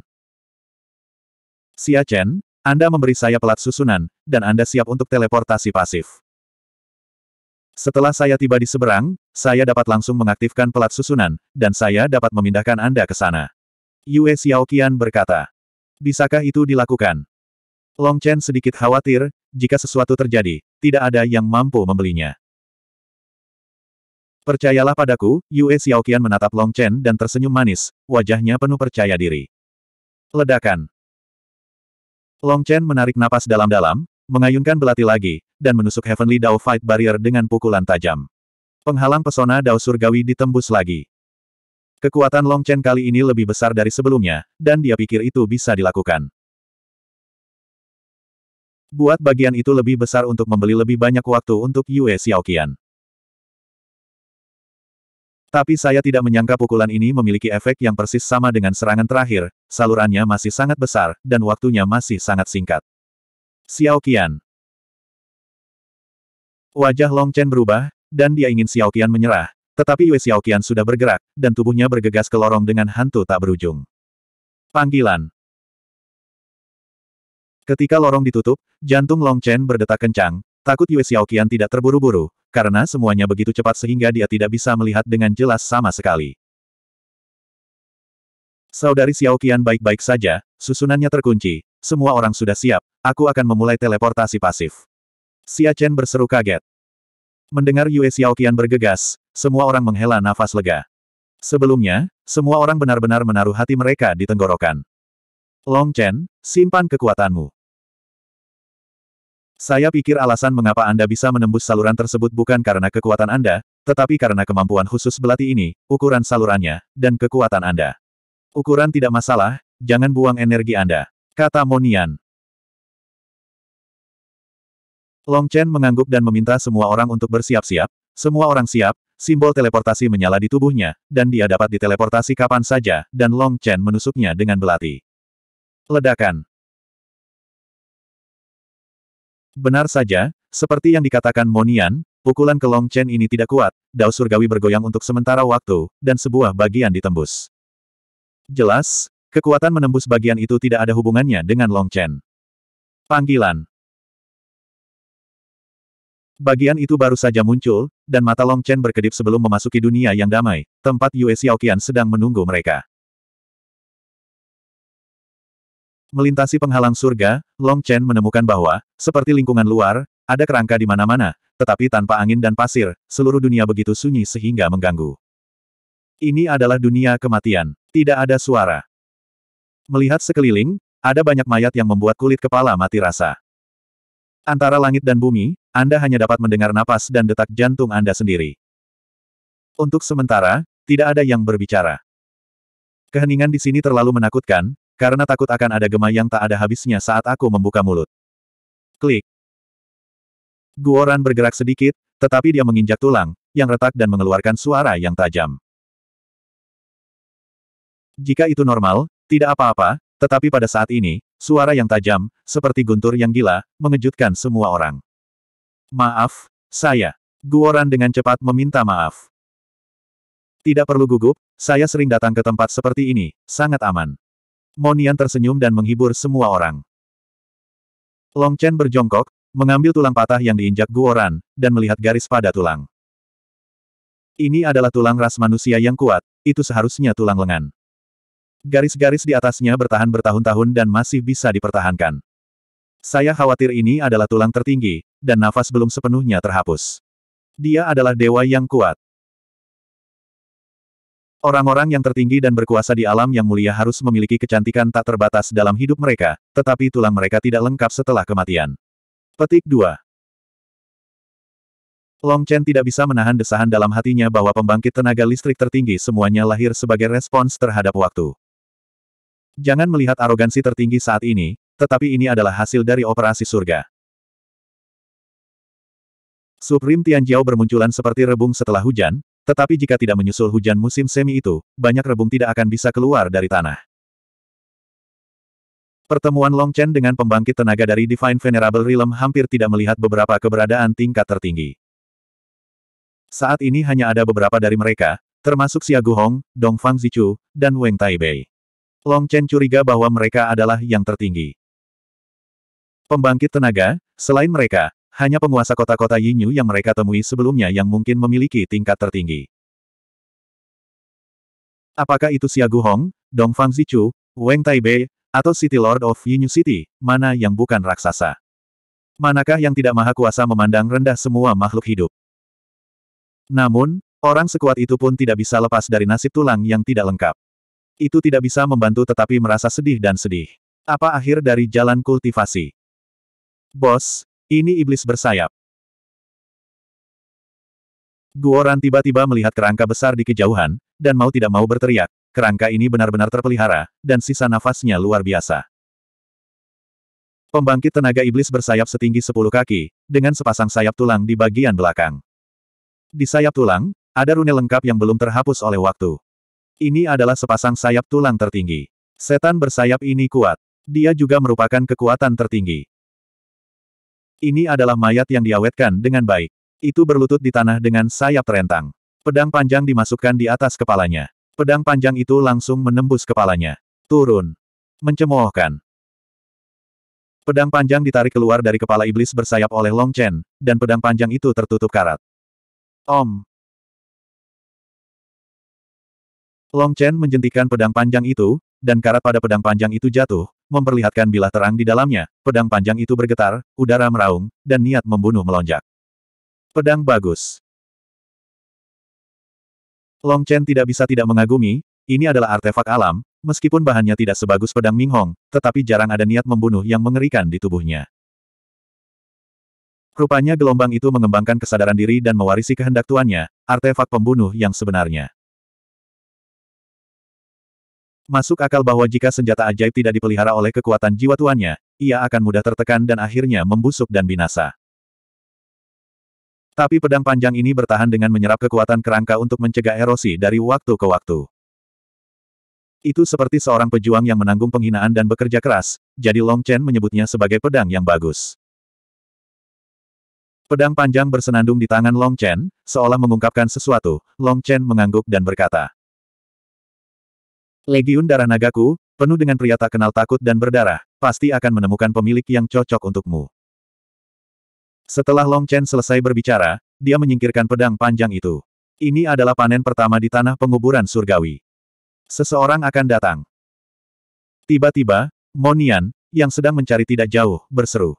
Xia Chen, Anda memberi saya pelat susunan, dan Anda siap untuk teleportasi pasif. Setelah saya tiba di seberang, saya dapat langsung mengaktifkan pelat susunan, dan saya dapat memindahkan Anda ke sana. Yue Xiaoqian berkata. Bisakah itu dilakukan? Long Chen sedikit khawatir, jika sesuatu terjadi, tidak ada yang mampu membelinya. Percayalah padaku, Yue Xiaoqian menatap Long Chen dan tersenyum manis, wajahnya penuh percaya diri. Ledakan. Long Chen menarik napas dalam-dalam, mengayunkan belati lagi, dan menusuk Heavenly Dao Fight Barrier dengan pukulan tajam. Penghalang pesona Dao Surgawi ditembus lagi. Kekuatan Long Chen kali ini lebih besar dari sebelumnya, dan dia pikir itu bisa dilakukan. Buat bagian itu lebih besar untuk membeli lebih banyak waktu untuk Yue Xiaoqian. Tapi saya tidak menyangka pukulan ini memiliki efek yang persis sama dengan serangan terakhir, salurannya masih sangat besar, dan waktunya masih sangat singkat. Xiao Qian Wajah Long Chen berubah, dan dia ingin Xiao Qian menyerah, tetapi Yue Xiao Qian sudah bergerak, dan tubuhnya bergegas ke lorong dengan hantu tak berujung. Panggilan Ketika lorong ditutup, jantung Long Chen berdetak kencang, takut Yue Xiao Qian tidak terburu-buru, karena semuanya begitu cepat sehingga dia tidak bisa melihat dengan jelas sama sekali. Saudari Xiao Qian baik-baik saja, susunannya terkunci, semua orang sudah siap, aku akan memulai teleportasi pasif. Xia Chen berseru kaget. Mendengar Yue Xiao Qian bergegas, semua orang menghela nafas lega. Sebelumnya, semua orang benar-benar menaruh hati mereka di tenggorokan. Long Chen, simpan kekuatanmu. Saya pikir alasan mengapa Anda bisa menembus saluran tersebut bukan karena kekuatan Anda, tetapi karena kemampuan khusus belati ini, ukuran salurannya, dan kekuatan Anda. Ukuran tidak masalah, jangan buang energi Anda, kata Monian. Long Chen mengangguk dan meminta semua orang untuk bersiap-siap, semua orang siap, simbol teleportasi menyala di tubuhnya, dan dia dapat diteleportasi kapan saja, dan Long Chen menusuknya dengan belati. Ledakan. Benar saja, seperti yang dikatakan Monian, pukulan ke Long Chen ini tidak kuat, dao surgawi bergoyang untuk sementara waktu, dan sebuah bagian ditembus. Jelas, kekuatan menembus bagian itu tidak ada hubungannya dengan Long Chen. Panggilan Bagian itu baru saja muncul, dan mata Long Chen berkedip sebelum memasuki dunia yang damai, tempat Yue Xiaoqian sedang menunggu mereka. Melintasi penghalang surga, Long Chen menemukan bahwa, seperti lingkungan luar, ada kerangka di mana-mana, tetapi tanpa angin dan pasir, seluruh dunia begitu sunyi sehingga mengganggu. Ini adalah dunia kematian, tidak ada suara. Melihat sekeliling, ada banyak mayat yang membuat kulit kepala mati rasa. Antara langit dan bumi, Anda hanya dapat mendengar napas dan detak jantung Anda sendiri. Untuk sementara, tidak ada yang berbicara. Keheningan di sini terlalu menakutkan, karena takut akan ada gema yang tak ada habisnya saat aku membuka mulut. Klik. Guoran bergerak sedikit, tetapi dia menginjak tulang, yang retak dan mengeluarkan suara yang tajam. Jika itu normal, tidak apa-apa, tetapi pada saat ini, suara yang tajam, seperti guntur yang gila, mengejutkan semua orang. Maaf, saya. Guoran dengan cepat meminta maaf. Tidak perlu gugup, saya sering datang ke tempat seperti ini, sangat aman. Monian tersenyum dan menghibur semua orang. Long Chen berjongkok, mengambil tulang patah yang diinjak Guoran, dan melihat garis pada tulang. Ini adalah tulang ras manusia yang kuat, itu seharusnya tulang lengan. Garis-garis di atasnya bertahan bertahun-tahun dan masih bisa dipertahankan. Saya khawatir ini adalah tulang tertinggi, dan nafas belum sepenuhnya terhapus. Dia adalah dewa yang kuat. Orang-orang yang tertinggi dan berkuasa di alam yang mulia harus memiliki kecantikan tak terbatas dalam hidup mereka, tetapi tulang mereka tidak lengkap setelah kematian. Petik 2. Long Chen tidak bisa menahan desahan dalam hatinya bahwa pembangkit tenaga listrik tertinggi semuanya lahir sebagai respons terhadap waktu. Jangan melihat arogansi tertinggi saat ini, tetapi ini adalah hasil dari operasi surga. Supreme Tianjiao bermunculan seperti rebung setelah hujan, tetapi jika tidak menyusul hujan musim semi itu, banyak rebung tidak akan bisa keluar dari tanah. Pertemuan Long Chen dengan pembangkit tenaga dari Divine Venerable Realm hampir tidak melihat beberapa keberadaan tingkat tertinggi. Saat ini hanya ada beberapa dari mereka, termasuk Xia Guhong, Dongfang Zichu, dan Weng Taibei. Long Chen curiga bahwa mereka adalah yang tertinggi. Pembangkit tenaga, selain mereka, hanya penguasa kota-kota Yinyu yang mereka temui sebelumnya yang mungkin memiliki tingkat tertinggi. Apakah itu Xia Guhong, Dongfang Zichu, Weng Taibei, atau City Lord of Yinyu City, mana yang bukan raksasa? Manakah yang tidak maha kuasa memandang rendah semua makhluk hidup? Namun, orang sekuat itu pun tidak bisa lepas dari nasib tulang yang tidak lengkap. Itu tidak bisa membantu tetapi merasa sedih dan sedih. Apa akhir dari jalan kultivasi? Bos, ini iblis bersayap. Guoran tiba-tiba melihat kerangka besar di kejauhan, dan mau tidak mau berteriak, kerangka ini benar-benar terpelihara, dan sisa nafasnya luar biasa. Pembangkit tenaga iblis bersayap setinggi 10 kaki, dengan sepasang sayap tulang di bagian belakang. Di sayap tulang, ada rune lengkap yang belum terhapus oleh waktu. Ini adalah sepasang sayap tulang tertinggi. Setan bersayap ini kuat. Dia juga merupakan kekuatan tertinggi. Ini adalah mayat yang diawetkan dengan baik. Itu berlutut di tanah dengan sayap terentang. Pedang panjang dimasukkan di atas kepalanya. Pedang panjang itu langsung menembus kepalanya. Turun. Mencemoohkan. Pedang panjang ditarik keluar dari kepala iblis bersayap oleh Long Chen, dan pedang panjang itu tertutup karat. Om. Long Chen menjentikan pedang panjang itu, dan karat pada pedang panjang itu jatuh, memperlihatkan bilah terang di dalamnya, pedang panjang itu bergetar, udara meraung, dan niat membunuh melonjak. Pedang bagus. Long Chen tidak bisa tidak mengagumi, ini adalah artefak alam, meskipun bahannya tidak sebagus pedang Ming Hong, tetapi jarang ada niat membunuh yang mengerikan di tubuhnya. Rupanya gelombang itu mengembangkan kesadaran diri dan mewarisi kehendak tuannya, artefak pembunuh yang sebenarnya. Masuk akal bahwa jika senjata ajaib tidak dipelihara oleh kekuatan jiwa tuannya, ia akan mudah tertekan dan akhirnya membusuk dan binasa. Tapi pedang panjang ini bertahan dengan menyerap kekuatan kerangka untuk mencegah erosi dari waktu ke waktu. Itu seperti seorang pejuang yang menanggung penghinaan dan bekerja keras, jadi Long Chen menyebutnya sebagai pedang yang bagus. Pedang panjang bersenandung di tangan Long Chen, seolah mengungkapkan sesuatu, Long Chen mengangguk dan berkata, Legiun darah nagaku, penuh dengan pria tak kenal takut dan berdarah, pasti akan menemukan pemilik yang cocok untukmu. Setelah Long Chen selesai berbicara, dia menyingkirkan pedang panjang itu. Ini adalah panen pertama di tanah penguburan surgawi. Seseorang akan datang. Tiba-tiba, Monian, yang sedang mencari tidak jauh, berseru.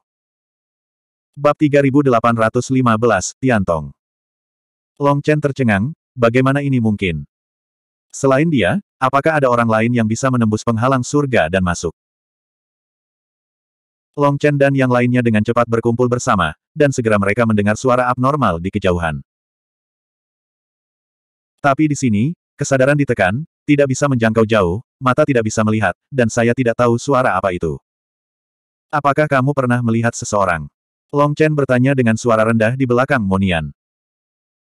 Bab 3815, Tiantong. Long Chen tercengang, bagaimana ini mungkin? Selain dia, apakah ada orang lain yang bisa menembus penghalang surga dan masuk? Long Chen dan yang lainnya dengan cepat berkumpul bersama, dan segera mereka mendengar suara abnormal di kejauhan. Tapi di sini, kesadaran ditekan, tidak bisa menjangkau jauh, mata tidak bisa melihat, dan saya tidak tahu suara apa itu. Apakah kamu pernah melihat seseorang? Long Chen bertanya dengan suara rendah di belakang Monian.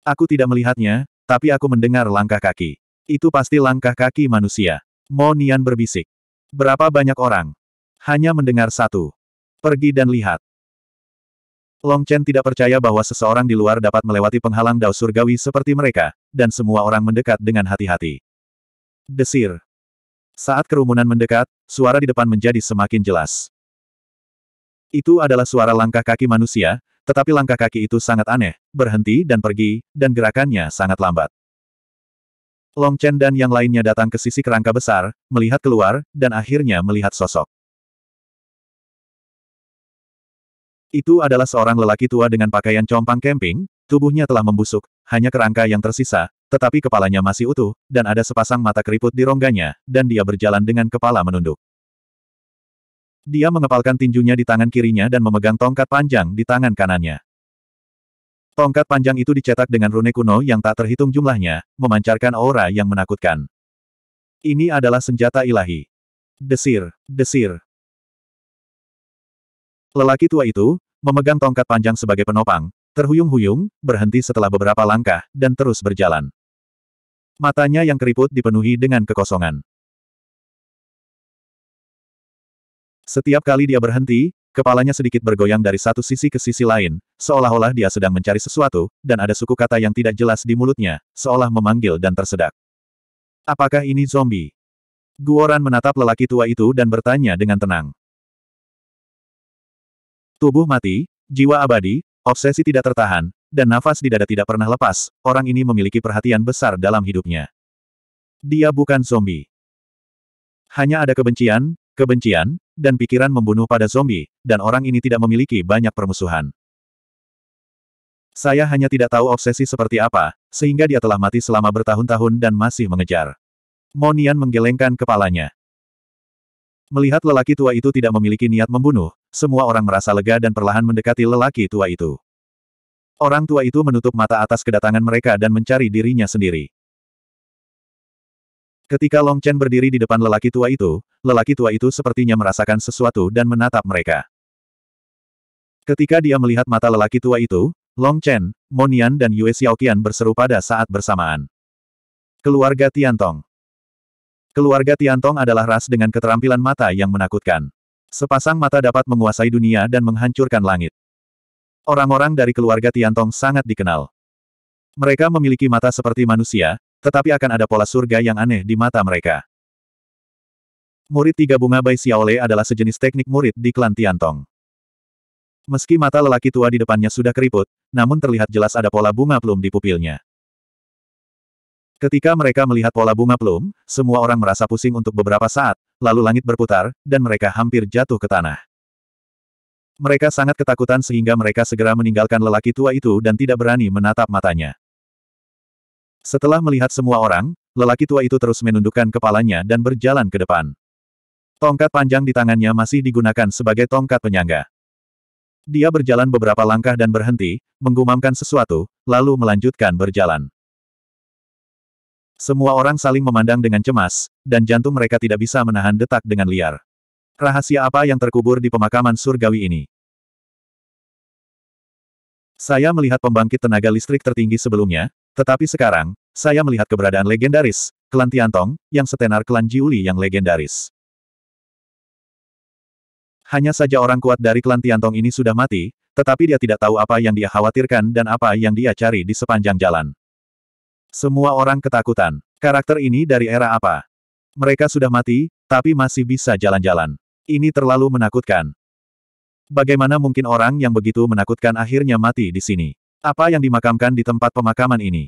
Aku tidak melihatnya, tapi aku mendengar langkah kaki. Itu pasti langkah kaki manusia. Mo Nian berbisik. Berapa banyak orang? Hanya mendengar satu. Pergi dan lihat. Long Chen tidak percaya bahwa seseorang di luar dapat melewati penghalang dao surgawi seperti mereka, dan semua orang mendekat dengan hati-hati. Desir. Saat kerumunan mendekat, suara di depan menjadi semakin jelas. Itu adalah suara langkah kaki manusia, tetapi langkah kaki itu sangat aneh, berhenti dan pergi, dan gerakannya sangat lambat. Long Chen dan yang lainnya datang ke sisi kerangka besar, melihat keluar, dan akhirnya melihat sosok. Itu adalah seorang lelaki tua dengan pakaian compang camping, tubuhnya telah membusuk, hanya kerangka yang tersisa, tetapi kepalanya masih utuh, dan ada sepasang mata keriput di rongganya, dan dia berjalan dengan kepala menunduk. Dia mengepalkan tinjunya di tangan kirinya dan memegang tongkat panjang di tangan kanannya. Tongkat panjang itu dicetak dengan rune kuno yang tak terhitung jumlahnya, memancarkan aura yang menakutkan. Ini adalah senjata ilahi. Desir, desir. Lelaki tua itu, memegang tongkat panjang sebagai penopang, terhuyung-huyung, berhenti setelah beberapa langkah, dan terus berjalan. Matanya yang keriput dipenuhi dengan kekosongan. Setiap kali dia berhenti, kepalanya sedikit bergoyang dari satu sisi ke sisi lain, seolah-olah dia sedang mencari sesuatu, dan ada suku kata yang tidak jelas di mulutnya, seolah memanggil dan tersedak. Apakah ini zombie? Guoran menatap lelaki tua itu dan bertanya dengan tenang. Tubuh mati, jiwa abadi, obsesi tidak tertahan, dan nafas di dada tidak pernah lepas, orang ini memiliki perhatian besar dalam hidupnya. Dia bukan zombie. Hanya ada kebencian, kebencian, dan pikiran membunuh pada zombie, dan orang ini tidak memiliki banyak permusuhan. Saya hanya tidak tahu obsesi seperti apa, sehingga dia telah mati selama bertahun-tahun dan masih mengejar. Monian menggelengkan kepalanya. Melihat lelaki tua itu tidak memiliki niat membunuh, semua orang merasa lega dan perlahan mendekati lelaki tua itu. Orang tua itu menutup mata atas kedatangan mereka dan mencari dirinya sendiri. Ketika Long Chen berdiri di depan lelaki tua itu, lelaki tua itu sepertinya merasakan sesuatu dan menatap mereka. Ketika dia melihat mata lelaki tua itu, Long Chen, Monian dan Yue Xiaoqian berseru pada saat bersamaan. Keluarga Tiantong Keluarga Tiantong adalah ras dengan keterampilan mata yang menakutkan. Sepasang mata dapat menguasai dunia dan menghancurkan langit. Orang-orang dari keluarga Tiantong sangat dikenal. Mereka memiliki mata seperti manusia, tetapi akan ada pola surga yang aneh di mata mereka. Murid Tiga Bunga Bai Xiaole adalah sejenis teknik murid di klan Tiantong. Meski mata lelaki tua di depannya sudah keriput, namun terlihat jelas ada pola bunga plum di pupilnya. Ketika mereka melihat pola bunga plum, semua orang merasa pusing untuk beberapa saat, lalu langit berputar, dan mereka hampir jatuh ke tanah. Mereka sangat ketakutan sehingga mereka segera meninggalkan lelaki tua itu dan tidak berani menatap matanya. Setelah melihat semua orang, lelaki tua itu terus menundukkan kepalanya dan berjalan ke depan. Tongkat panjang di tangannya masih digunakan sebagai tongkat penyangga. Dia berjalan beberapa langkah dan berhenti, menggumamkan sesuatu, lalu melanjutkan berjalan. Semua orang saling memandang dengan cemas, dan jantung mereka tidak bisa menahan detak dengan liar. Rahasia apa yang terkubur di pemakaman surgawi ini? Saya melihat pembangkit tenaga listrik tertinggi sebelumnya, tetapi sekarang, saya melihat keberadaan legendaris, Klan Tiantong, yang setenar Klan Jiuli yang legendaris. Hanya saja orang kuat dari klan Tiantong ini sudah mati, tetapi dia tidak tahu apa yang dia khawatirkan dan apa yang dia cari di sepanjang jalan. Semua orang ketakutan. Karakter ini dari era apa? Mereka sudah mati, tapi masih bisa jalan-jalan. Ini terlalu menakutkan. Bagaimana mungkin orang yang begitu menakutkan akhirnya mati di sini? Apa yang dimakamkan di tempat pemakaman ini?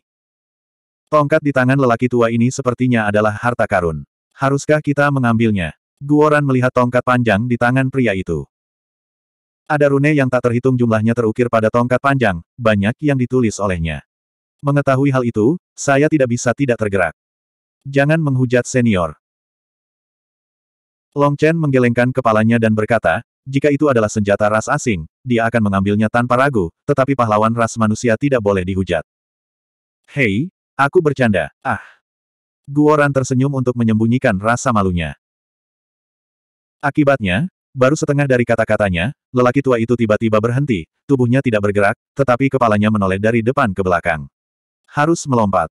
Tongkat di tangan lelaki tua ini sepertinya adalah harta karun. Haruskah kita mengambilnya? Guoran melihat tongkat panjang di tangan pria itu. Ada rune yang tak terhitung jumlahnya terukir pada tongkat panjang, banyak yang ditulis olehnya. Mengetahui hal itu, saya tidak bisa tidak tergerak. Jangan menghujat senior. Long Chen menggelengkan kepalanya dan berkata, jika itu adalah senjata ras asing, dia akan mengambilnya tanpa ragu, tetapi pahlawan ras manusia tidak boleh dihujat. Hei, aku bercanda, ah. Guoran tersenyum untuk menyembunyikan rasa malunya. Akibatnya, baru setengah dari kata-katanya, lelaki tua itu tiba-tiba berhenti, tubuhnya tidak bergerak, tetapi kepalanya menoleh dari depan ke belakang. Harus melompat.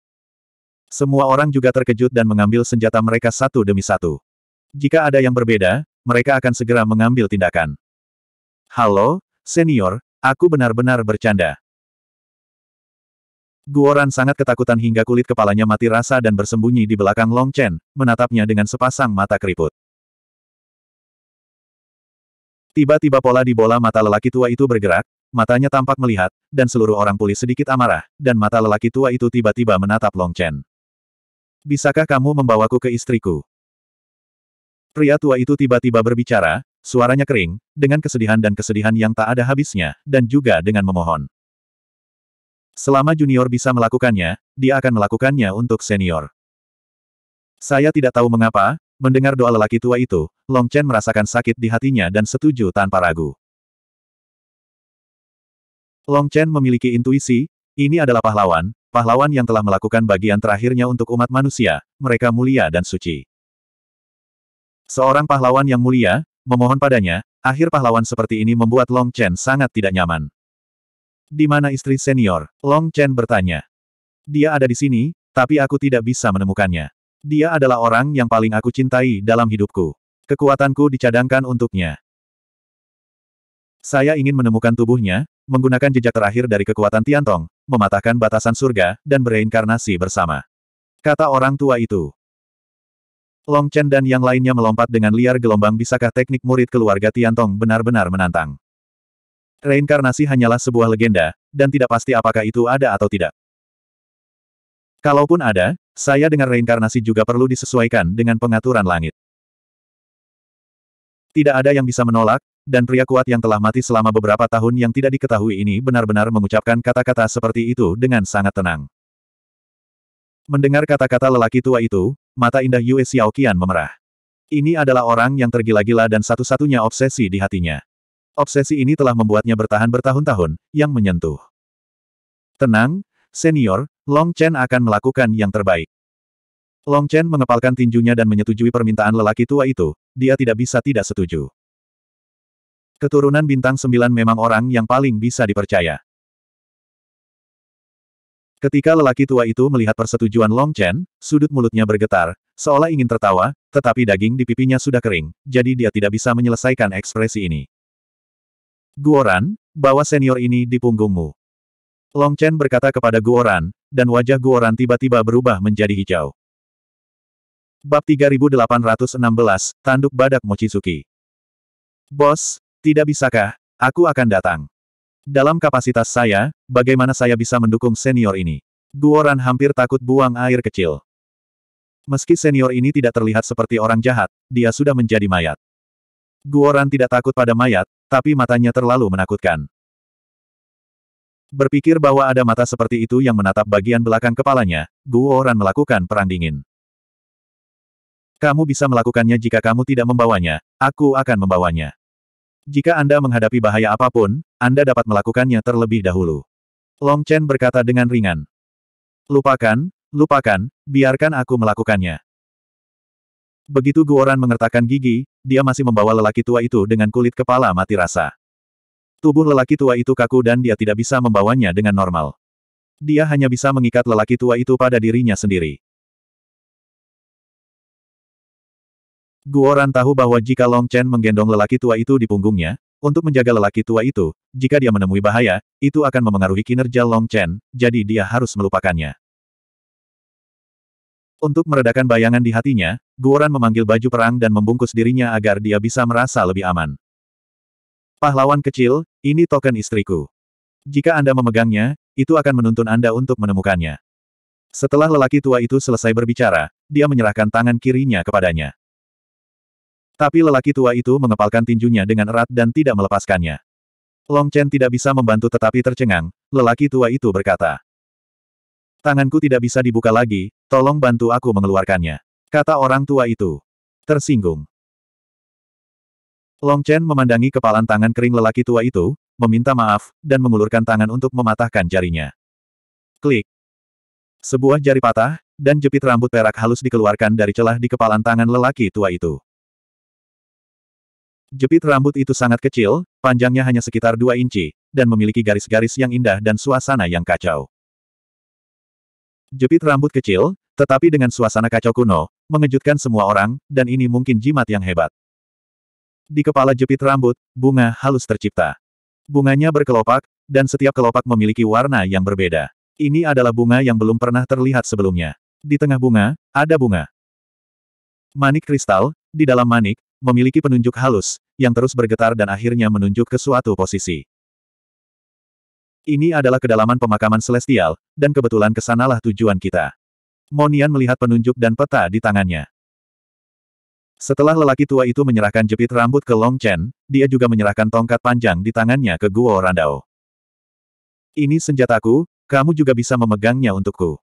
Semua orang juga terkejut dan mengambil senjata mereka satu demi satu. Jika ada yang berbeda, mereka akan segera mengambil tindakan. Halo, senior, aku benar-benar bercanda. Guoran sangat ketakutan hingga kulit kepalanya mati rasa dan bersembunyi di belakang Long Chen, menatapnya dengan sepasang mata keriput. Tiba-tiba pola di bola mata lelaki tua itu bergerak, matanya tampak melihat, dan seluruh orang pulih sedikit amarah, dan mata lelaki tua itu tiba-tiba menatap Long Chen. Bisakah kamu membawaku ke istriku? Pria tua itu tiba-tiba berbicara, suaranya kering, dengan kesedihan dan kesedihan yang tak ada habisnya, dan juga dengan memohon. Selama junior bisa melakukannya, dia akan melakukannya untuk senior. Saya tidak tahu mengapa, Mendengar doa lelaki tua itu, Long Chen merasakan sakit di hatinya dan setuju tanpa ragu. Long Chen memiliki intuisi, ini adalah pahlawan, pahlawan yang telah melakukan bagian terakhirnya untuk umat manusia, mereka mulia dan suci. Seorang pahlawan yang mulia, memohon padanya, akhir pahlawan seperti ini membuat Long Chen sangat tidak nyaman. Di mana istri senior? Long Chen bertanya. Dia ada di sini, tapi aku tidak bisa menemukannya. Dia adalah orang yang paling aku cintai dalam hidupku. Kekuatanku dicadangkan untuknya. Saya ingin menemukan tubuhnya, menggunakan jejak terakhir dari kekuatan Tiantong, mematahkan batasan surga, dan bereinkarnasi bersama. Kata orang tua itu. Long Chen dan yang lainnya melompat dengan liar gelombang bisakah teknik murid keluarga Tiantong benar-benar menantang. Reinkarnasi hanyalah sebuah legenda, dan tidak pasti apakah itu ada atau tidak. Kalaupun ada, saya dengan reinkarnasi juga perlu disesuaikan dengan pengaturan langit. Tidak ada yang bisa menolak, dan pria kuat yang telah mati selama beberapa tahun yang tidak diketahui ini benar-benar mengucapkan kata-kata seperti itu dengan sangat tenang. Mendengar kata-kata lelaki tua itu, mata indah Yue Xiaoqian memerah. Ini adalah orang yang tergila-gila dan satu-satunya obsesi di hatinya. Obsesi ini telah membuatnya bertahan bertahun-tahun, yang menyentuh. Tenang, senior, Long Chen akan melakukan yang terbaik. Long Chen mengepalkan tinjunya dan menyetujui permintaan lelaki tua itu, dia tidak bisa tidak setuju. Keturunan bintang sembilan memang orang yang paling bisa dipercaya. Ketika lelaki tua itu melihat persetujuan Long Chen, sudut mulutnya bergetar, seolah ingin tertawa, tetapi daging di pipinya sudah kering, jadi dia tidak bisa menyelesaikan ekspresi ini. Guoran, bawa senior ini di punggungmu. Long Chen berkata kepada Guoran, dan wajah Guoran tiba-tiba berubah menjadi hijau. Bab 3816, Tanduk Badak Mochizuki Bos, tidak bisakah, aku akan datang. Dalam kapasitas saya, bagaimana saya bisa mendukung senior ini? Guoran hampir takut buang air kecil. Meski senior ini tidak terlihat seperti orang jahat, dia sudah menjadi mayat. Guoran tidak takut pada mayat, tapi matanya terlalu menakutkan. Berpikir bahwa ada mata seperti itu yang menatap bagian belakang kepalanya, Guo Ran melakukan perang dingin. Kamu bisa melakukannya jika kamu tidak membawanya, aku akan membawanya. Jika Anda menghadapi bahaya apapun, Anda dapat melakukannya terlebih dahulu. Long Chen berkata dengan ringan. Lupakan, lupakan, biarkan aku melakukannya. Begitu Guoran mengertakkan gigi, dia masih membawa lelaki tua itu dengan kulit kepala mati rasa. Tubuh lelaki tua itu kaku dan dia tidak bisa membawanya dengan normal. Dia hanya bisa mengikat lelaki tua itu pada dirinya sendiri. Guoran tahu bahwa jika Long Chen menggendong lelaki tua itu di punggungnya, untuk menjaga lelaki tua itu, jika dia menemui bahaya, itu akan memengaruhi kinerja Long Chen, jadi dia harus melupakannya. Untuk meredakan bayangan di hatinya, Guoran memanggil baju perang dan membungkus dirinya agar dia bisa merasa lebih aman. Pahlawan kecil, ini token istriku. Jika Anda memegangnya, itu akan menuntun Anda untuk menemukannya. Setelah lelaki tua itu selesai berbicara, dia menyerahkan tangan kirinya kepadanya. Tapi lelaki tua itu mengepalkan tinjunya dengan erat dan tidak melepaskannya. Long Chen tidak bisa membantu tetapi tercengang, lelaki tua itu berkata. Tanganku tidak bisa dibuka lagi, tolong bantu aku mengeluarkannya. Kata orang tua itu. Tersinggung. Long Chen memandangi kepalan tangan kering lelaki tua itu, meminta maaf, dan mengulurkan tangan untuk mematahkan jarinya. Klik. Sebuah jari patah, dan jepit rambut perak halus dikeluarkan dari celah di kepalan tangan lelaki tua itu. Jepit rambut itu sangat kecil, panjangnya hanya sekitar dua inci, dan memiliki garis-garis yang indah dan suasana yang kacau. Jepit rambut kecil, tetapi dengan suasana kacau kuno, mengejutkan semua orang, dan ini mungkin jimat yang hebat. Di kepala jepit rambut, bunga halus tercipta. Bunganya berkelopak, dan setiap kelopak memiliki warna yang berbeda. Ini adalah bunga yang belum pernah terlihat sebelumnya. Di tengah bunga, ada bunga. Manik kristal, di dalam manik, memiliki penunjuk halus, yang terus bergetar dan akhirnya menunjuk ke suatu posisi. Ini adalah kedalaman pemakaman celestial, dan kebetulan kesanalah tujuan kita. Monian melihat penunjuk dan peta di tangannya. Setelah lelaki tua itu menyerahkan jepit rambut ke Long Chen, dia juga menyerahkan tongkat panjang di tangannya ke Guo Randao. Ini senjataku, kamu juga bisa memegangnya untukku.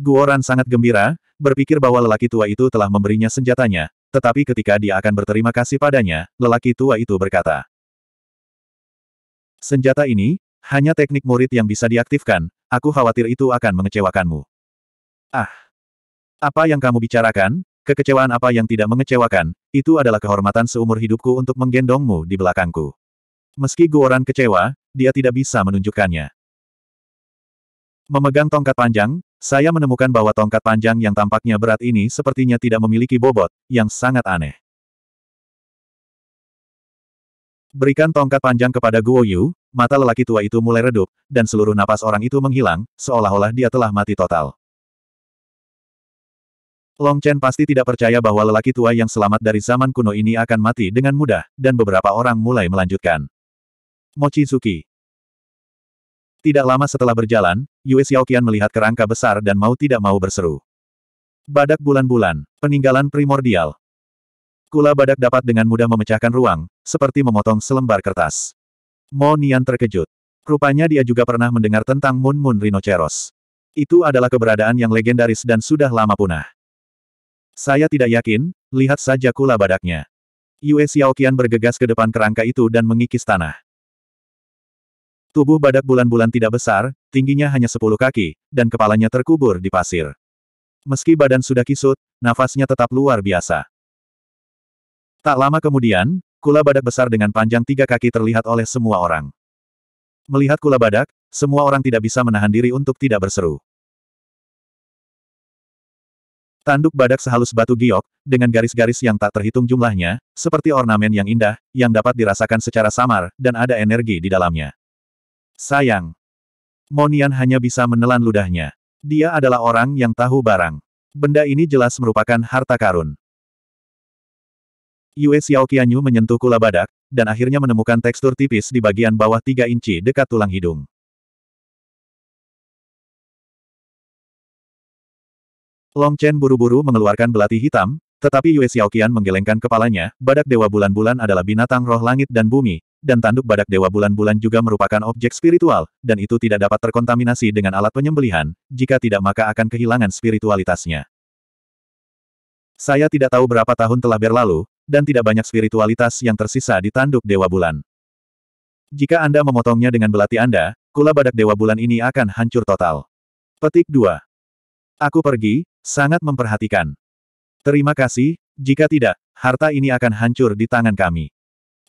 Guo Ran sangat gembira, berpikir bahwa lelaki tua itu telah memberinya senjatanya, tetapi ketika dia akan berterima kasih padanya, lelaki tua itu berkata, Senjata ini, hanya teknik murid yang bisa diaktifkan, aku khawatir itu akan mengecewakanmu. Ah! Apa yang kamu bicarakan, Kekecewaan apa yang tidak mengecewakan, itu adalah kehormatan seumur hidupku untuk menggendongmu di belakangku. Meski Guoran kecewa, dia tidak bisa menunjukkannya. Memegang tongkat panjang, saya menemukan bahwa tongkat panjang yang tampaknya berat ini sepertinya tidak memiliki bobot, yang sangat aneh. Berikan tongkat panjang kepada Guo Yu, mata lelaki tua itu mulai redup, dan seluruh napas orang itu menghilang, seolah-olah dia telah mati total. Long Chen pasti tidak percaya bahwa lelaki tua yang selamat dari zaman kuno ini akan mati dengan mudah, dan beberapa orang mulai melanjutkan. Mochizuki Tidak lama setelah berjalan, Yue Xiaoqian melihat kerangka besar dan mau tidak mau berseru. Badak bulan-bulan, peninggalan primordial. Kula badak dapat dengan mudah memecahkan ruang, seperti memotong selembar kertas. Mo Nian terkejut. Rupanya dia juga pernah mendengar tentang Moon Moon Rhinoceros. Itu adalah keberadaan yang legendaris dan sudah lama punah. Saya tidak yakin, lihat saja kula badaknya. Yue Xiaoqian bergegas ke depan kerangka itu dan mengikis tanah. Tubuh badak bulan-bulan tidak besar, tingginya hanya 10 kaki, dan kepalanya terkubur di pasir. Meski badan sudah kisut, nafasnya tetap luar biasa. Tak lama kemudian, kula badak besar dengan panjang tiga kaki terlihat oleh semua orang. Melihat kula badak, semua orang tidak bisa menahan diri untuk tidak berseru. Tanduk badak sehalus batu giok, dengan garis-garis yang tak terhitung jumlahnya, seperti ornamen yang indah, yang dapat dirasakan secara samar, dan ada energi di dalamnya. Sayang. Monian hanya bisa menelan ludahnya. Dia adalah orang yang tahu barang. Benda ini jelas merupakan harta karun. Yue Xiaoqianyu menyentuh kula badak, dan akhirnya menemukan tekstur tipis di bagian bawah 3 inci dekat tulang hidung. Long Chen buru-buru mengeluarkan belati hitam, tetapi Yue Xiaoqian menggelengkan kepalanya, badak dewa bulan-bulan adalah binatang roh langit dan bumi, dan tanduk badak dewa bulan-bulan juga merupakan objek spiritual, dan itu tidak dapat terkontaminasi dengan alat penyembelihan, jika tidak maka akan kehilangan spiritualitasnya. Saya tidak tahu berapa tahun telah berlalu, dan tidak banyak spiritualitas yang tersisa di tanduk dewa bulan. Jika Anda memotongnya dengan belati Anda, kula badak dewa bulan ini akan hancur total. Petik 2. Aku pergi, Sangat memperhatikan. Terima kasih, jika tidak, harta ini akan hancur di tangan kami.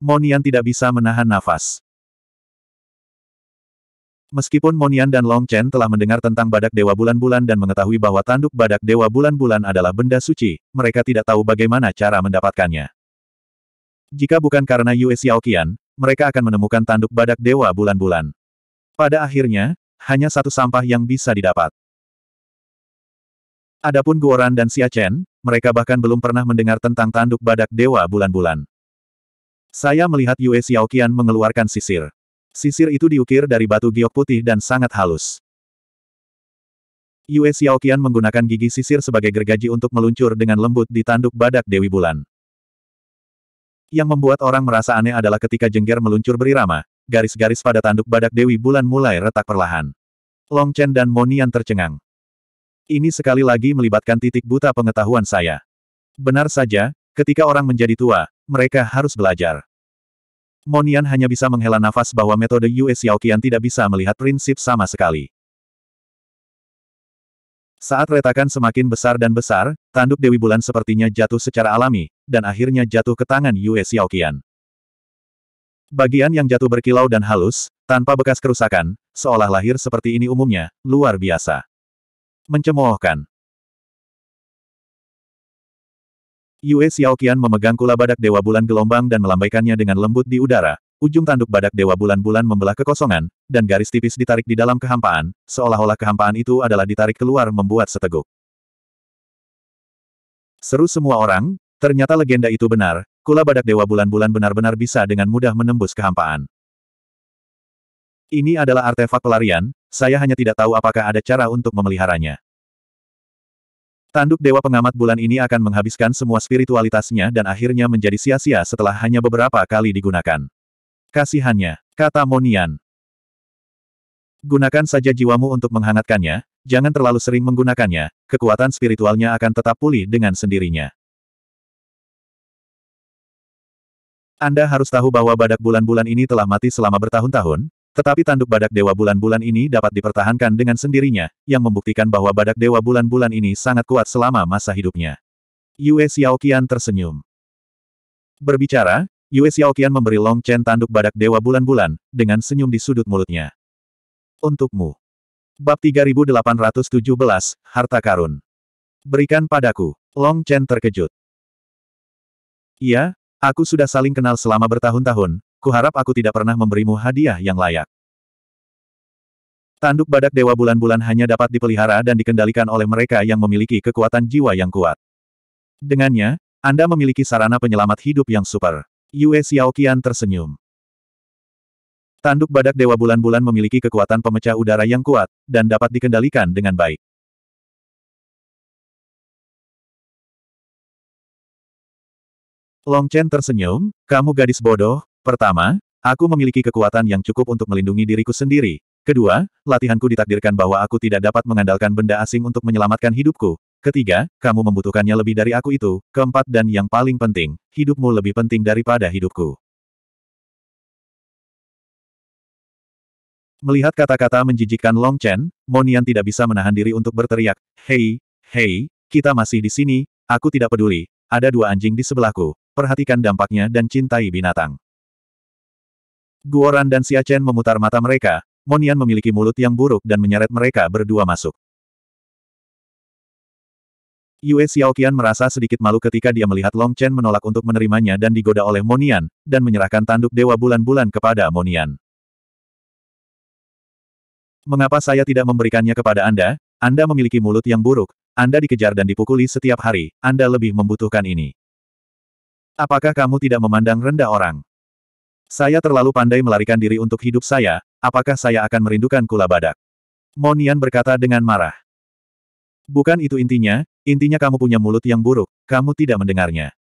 Monian tidak bisa menahan nafas. Meskipun Monian dan Long Chen telah mendengar tentang badak Dewa Bulan-Bulan dan mengetahui bahwa tanduk badak Dewa Bulan-Bulan adalah benda suci, mereka tidak tahu bagaimana cara mendapatkannya. Jika bukan karena Yue Xiaoqian, mereka akan menemukan tanduk badak Dewa Bulan-Bulan. Pada akhirnya, hanya satu sampah yang bisa didapat. Adapun Guoran dan Xia Chen, mereka bahkan belum pernah mendengar tentang tanduk badak dewa bulan-bulan. Saya melihat Yue Xiaoqian mengeluarkan sisir. Sisir itu diukir dari batu giok putih dan sangat halus. Yue Xiaoqian menggunakan gigi sisir sebagai gergaji untuk meluncur dengan lembut di tanduk badak Dewi Bulan. Yang membuat orang merasa aneh adalah ketika jengger meluncur berirama, garis-garis pada tanduk badak Dewi Bulan mulai retak perlahan. Long Chen dan Monian tercengang. Ini sekali lagi melibatkan titik buta pengetahuan saya. Benar saja, ketika orang menjadi tua, mereka harus belajar. Monian hanya bisa menghela nafas bahwa metode Yue Xiaoqian tidak bisa melihat prinsip sama sekali. Saat retakan semakin besar dan besar, tanduk Dewi Bulan sepertinya jatuh secara alami, dan akhirnya jatuh ke tangan Yue Xiaoqian. Bagian yang jatuh berkilau dan halus, tanpa bekas kerusakan, seolah lahir seperti ini umumnya, luar biasa. Mencemoohkan. Yue Xiaoqian memegang kula badak Dewa Bulan gelombang dan melambaikannya dengan lembut di udara. Ujung tanduk badak Dewa Bulan-Bulan membelah kekosongan, dan garis tipis ditarik di dalam kehampaan, seolah-olah kehampaan itu adalah ditarik keluar membuat seteguk. Seru semua orang, ternyata legenda itu benar, kula badak Dewa Bulan-Bulan benar-benar bisa dengan mudah menembus kehampaan. Ini adalah artefak pelarian, saya hanya tidak tahu apakah ada cara untuk memeliharanya. Tanduk Dewa Pengamat bulan ini akan menghabiskan semua spiritualitasnya dan akhirnya menjadi sia-sia setelah hanya beberapa kali digunakan. Kasihannya, kata Monian. Gunakan saja jiwamu untuk menghangatkannya, jangan terlalu sering menggunakannya, kekuatan spiritualnya akan tetap pulih dengan sendirinya. Anda harus tahu bahwa badak bulan-bulan ini telah mati selama bertahun-tahun, tetapi tanduk badak Dewa Bulan-Bulan ini dapat dipertahankan dengan sendirinya, yang membuktikan bahwa badak Dewa Bulan-Bulan ini sangat kuat selama masa hidupnya. Yue Xiaoqian tersenyum. Berbicara, Yue Xiaoqian memberi Long Chen tanduk badak Dewa Bulan-Bulan, dengan senyum di sudut mulutnya. Untukmu. Bab 3817, Harta Karun. Berikan padaku. Long Chen terkejut. Iya, aku sudah saling kenal selama bertahun-tahun, kuharap aku tidak pernah memberimu hadiah yang layak. Tanduk badak Dewa Bulan-Bulan hanya dapat dipelihara dan dikendalikan oleh mereka yang memiliki kekuatan jiwa yang kuat. Dengannya, Anda memiliki sarana penyelamat hidup yang super. Yue Xiaoqian tersenyum. Tanduk badak Dewa Bulan-Bulan memiliki kekuatan pemecah udara yang kuat, dan dapat dikendalikan dengan baik. Long Chen tersenyum, kamu gadis bodoh, Pertama, aku memiliki kekuatan yang cukup untuk melindungi diriku sendiri. Kedua, latihanku ditakdirkan bahwa aku tidak dapat mengandalkan benda asing untuk menyelamatkan hidupku. Ketiga, kamu membutuhkannya lebih dari aku itu. Keempat dan yang paling penting, hidupmu lebih penting daripada hidupku. Melihat kata-kata menjijikkan Long Chen, Monian tidak bisa menahan diri untuk berteriak, Hei, hei, kita masih di sini, aku tidak peduli, ada dua anjing di sebelahku, perhatikan dampaknya dan cintai binatang. Guoran dan Xia Chen memutar mata mereka, Monian memiliki mulut yang buruk dan menyeret mereka berdua masuk. Yue Xiaoqian merasa sedikit malu ketika dia melihat Long Chen menolak untuk menerimanya dan digoda oleh Monian, dan menyerahkan tanduk dewa bulan-bulan kepada Monian. Mengapa saya tidak memberikannya kepada Anda? Anda memiliki mulut yang buruk, Anda dikejar dan dipukuli setiap hari, Anda lebih membutuhkan ini. Apakah kamu tidak memandang rendah orang? Saya terlalu pandai melarikan diri untuk hidup saya, apakah saya akan merindukan kula badak? Monian berkata dengan marah. Bukan itu intinya, intinya kamu punya mulut yang buruk, kamu tidak mendengarnya.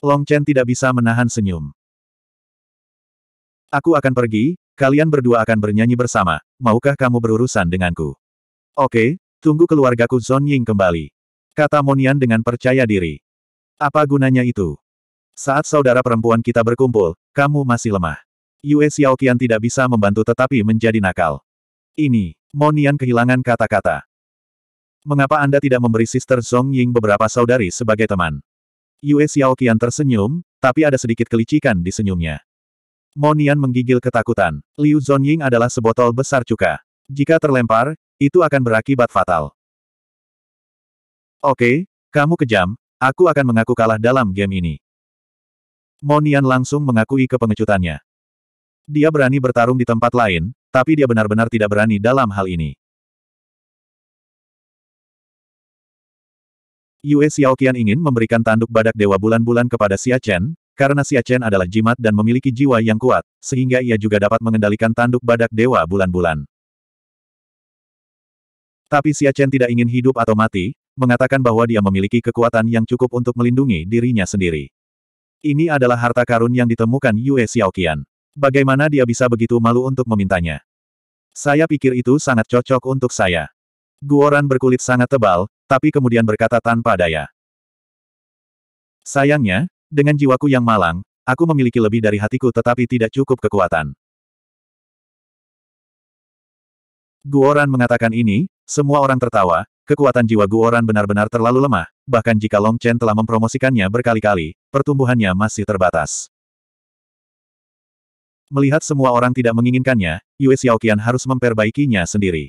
Long Chen tidak bisa menahan senyum. Aku akan pergi, kalian berdua akan bernyanyi bersama, maukah kamu berurusan denganku? Oke, tunggu keluargaku Zon Ying kembali. Kata Monian dengan percaya diri. Apa gunanya itu? Saat saudara perempuan kita berkumpul, kamu masih lemah. Yue Xiaoqian tidak bisa membantu tetapi menjadi nakal. Ini, Monian kehilangan kata-kata. Mengapa Anda tidak memberi Sister Zong Ying beberapa saudari sebagai teman? Yue Xiaoqian tersenyum, tapi ada sedikit kelicikan di senyumnya. Monian menggigil ketakutan. Liu Zonying adalah sebotol besar cuka. Jika terlempar, itu akan berakibat fatal. Oke, kamu kejam, aku akan mengaku kalah dalam game ini. Monian langsung mengakui kepengecutannya. Dia berani bertarung di tempat lain, tapi dia benar-benar tidak berani dalam hal ini. Yue Xiaoqian ingin memberikan tanduk badak Dewa Bulan-Bulan kepada Xia Chen, karena Xia Chen adalah jimat dan memiliki jiwa yang kuat, sehingga ia juga dapat mengendalikan tanduk badak Dewa Bulan-Bulan. Tapi Xia Chen tidak ingin hidup atau mati, mengatakan bahwa dia memiliki kekuatan yang cukup untuk melindungi dirinya sendiri. Ini adalah harta karun yang ditemukan Yue Xiaoqian. Bagaimana dia bisa begitu malu untuk memintanya? Saya pikir itu sangat cocok untuk saya. Guoran berkulit sangat tebal, tapi kemudian berkata tanpa daya. Sayangnya, dengan jiwaku yang malang, aku memiliki lebih dari hatiku tetapi tidak cukup kekuatan. Guoran mengatakan ini, semua orang tertawa, kekuatan jiwa Guoran benar-benar terlalu lemah, bahkan jika Long Chen telah mempromosikannya berkali-kali, pertumbuhannya masih terbatas. Melihat semua orang tidak menginginkannya, Yue Xiaoqian harus memperbaikinya sendiri.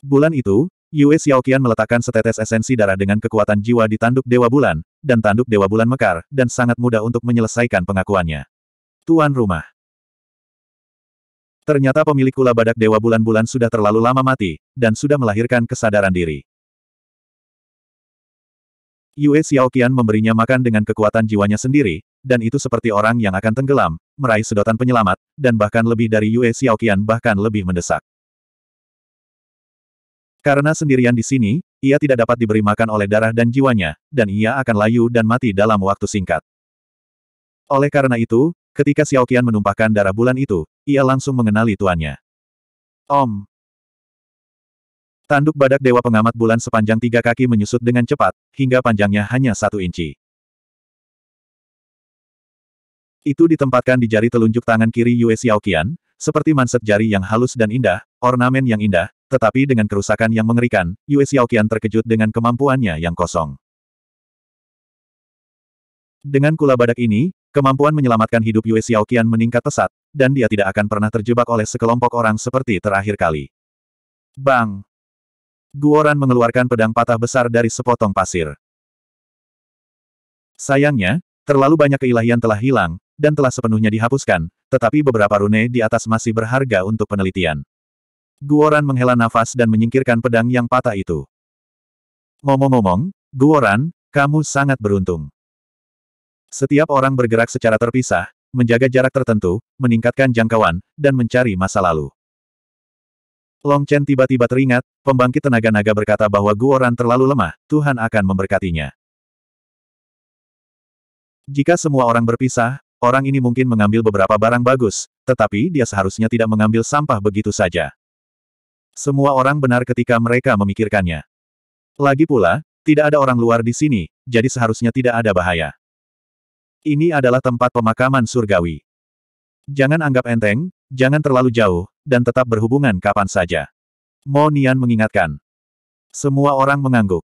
Bulan itu, Yue Xiaoqian meletakkan setetes esensi darah dengan kekuatan jiwa di tanduk Dewa Bulan, dan tanduk Dewa Bulan mekar, dan sangat mudah untuk menyelesaikan pengakuannya. Tuan rumah. Ternyata pemilik kula badak dewa bulan-bulan sudah terlalu lama mati, dan sudah melahirkan kesadaran diri. Yue Xiaoqian memberinya makan dengan kekuatan jiwanya sendiri, dan itu seperti orang yang akan tenggelam, meraih sedotan penyelamat, dan bahkan lebih dari Yue Xiaoqian bahkan lebih mendesak. Karena sendirian di sini, ia tidak dapat diberi makan oleh darah dan jiwanya, dan ia akan layu dan mati dalam waktu singkat. Oleh karena itu, Ketika Xiao Qian menumpahkan darah bulan itu, ia langsung mengenali tuannya. Om. Tanduk badak Dewa Pengamat Bulan sepanjang tiga kaki menyusut dengan cepat, hingga panjangnya hanya satu inci. Itu ditempatkan di jari telunjuk tangan kiri Yue Qian, seperti manset jari yang halus dan indah, ornamen yang indah, tetapi dengan kerusakan yang mengerikan, Yue Qian terkejut dengan kemampuannya yang kosong. Dengan kula badak ini, Kemampuan menyelamatkan hidup Yue Xiaoqian meningkat pesat, dan dia tidak akan pernah terjebak oleh sekelompok orang seperti terakhir kali. Bang! Guoran mengeluarkan pedang patah besar dari sepotong pasir. Sayangnya, terlalu banyak keilahian telah hilang, dan telah sepenuhnya dihapuskan, tetapi beberapa rune di atas masih berharga untuk penelitian. Guoran menghela nafas dan menyingkirkan pedang yang patah itu. Ngomong-ngomong, Guoran, kamu sangat beruntung. Setiap orang bergerak secara terpisah, menjaga jarak tertentu, meningkatkan jangkauan, dan mencari masa lalu. Long Chen tiba-tiba teringat, pembangkit tenaga naga berkata bahwa Guoran terlalu lemah, Tuhan akan memberkatinya. Jika semua orang berpisah, orang ini mungkin mengambil beberapa barang bagus, tetapi dia seharusnya tidak mengambil sampah begitu saja. Semua orang benar ketika mereka memikirkannya. Lagi pula, tidak ada orang luar di sini, jadi seharusnya tidak ada bahaya. Ini adalah tempat pemakaman surgawi. Jangan anggap enteng, jangan terlalu jauh, dan tetap berhubungan kapan saja. Mo Nian mengingatkan. Semua orang mengangguk.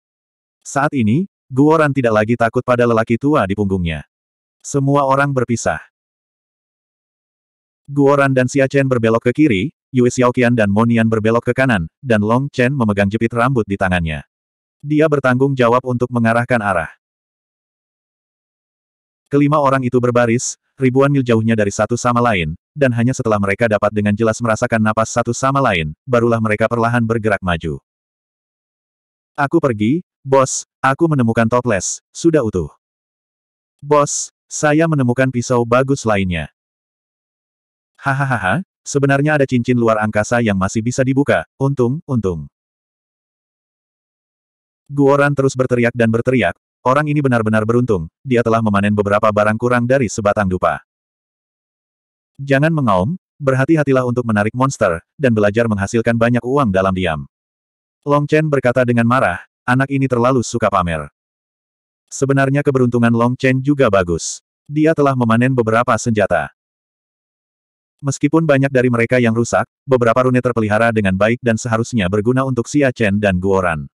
Saat ini, Guoran tidak lagi takut pada lelaki tua di punggungnya. Semua orang berpisah. Guoran dan Xia Chen berbelok ke kiri, Yue Xiaoqian dan Monian berbelok ke kanan, dan Long Chen memegang jepit rambut di tangannya. Dia bertanggung jawab untuk mengarahkan arah. Kelima orang itu berbaris, ribuan mil jauhnya dari satu sama lain, dan hanya setelah mereka dapat dengan jelas merasakan napas satu sama lain, barulah mereka perlahan bergerak maju. Aku pergi, bos, aku menemukan toples, sudah utuh. Bos, saya menemukan pisau bagus lainnya. Hahaha, sebenarnya ada cincin luar angkasa yang masih bisa dibuka, untung, untung. Guoran terus berteriak dan berteriak, Orang ini benar-benar beruntung, dia telah memanen beberapa barang kurang dari sebatang dupa. Jangan mengaum, berhati-hatilah untuk menarik monster, dan belajar menghasilkan banyak uang dalam diam. Long Chen berkata dengan marah, anak ini terlalu suka pamer. Sebenarnya keberuntungan Long Chen juga bagus. Dia telah memanen beberapa senjata. Meskipun banyak dari mereka yang rusak, beberapa rune terpelihara dengan baik dan seharusnya berguna untuk Xia Chen dan Guoran.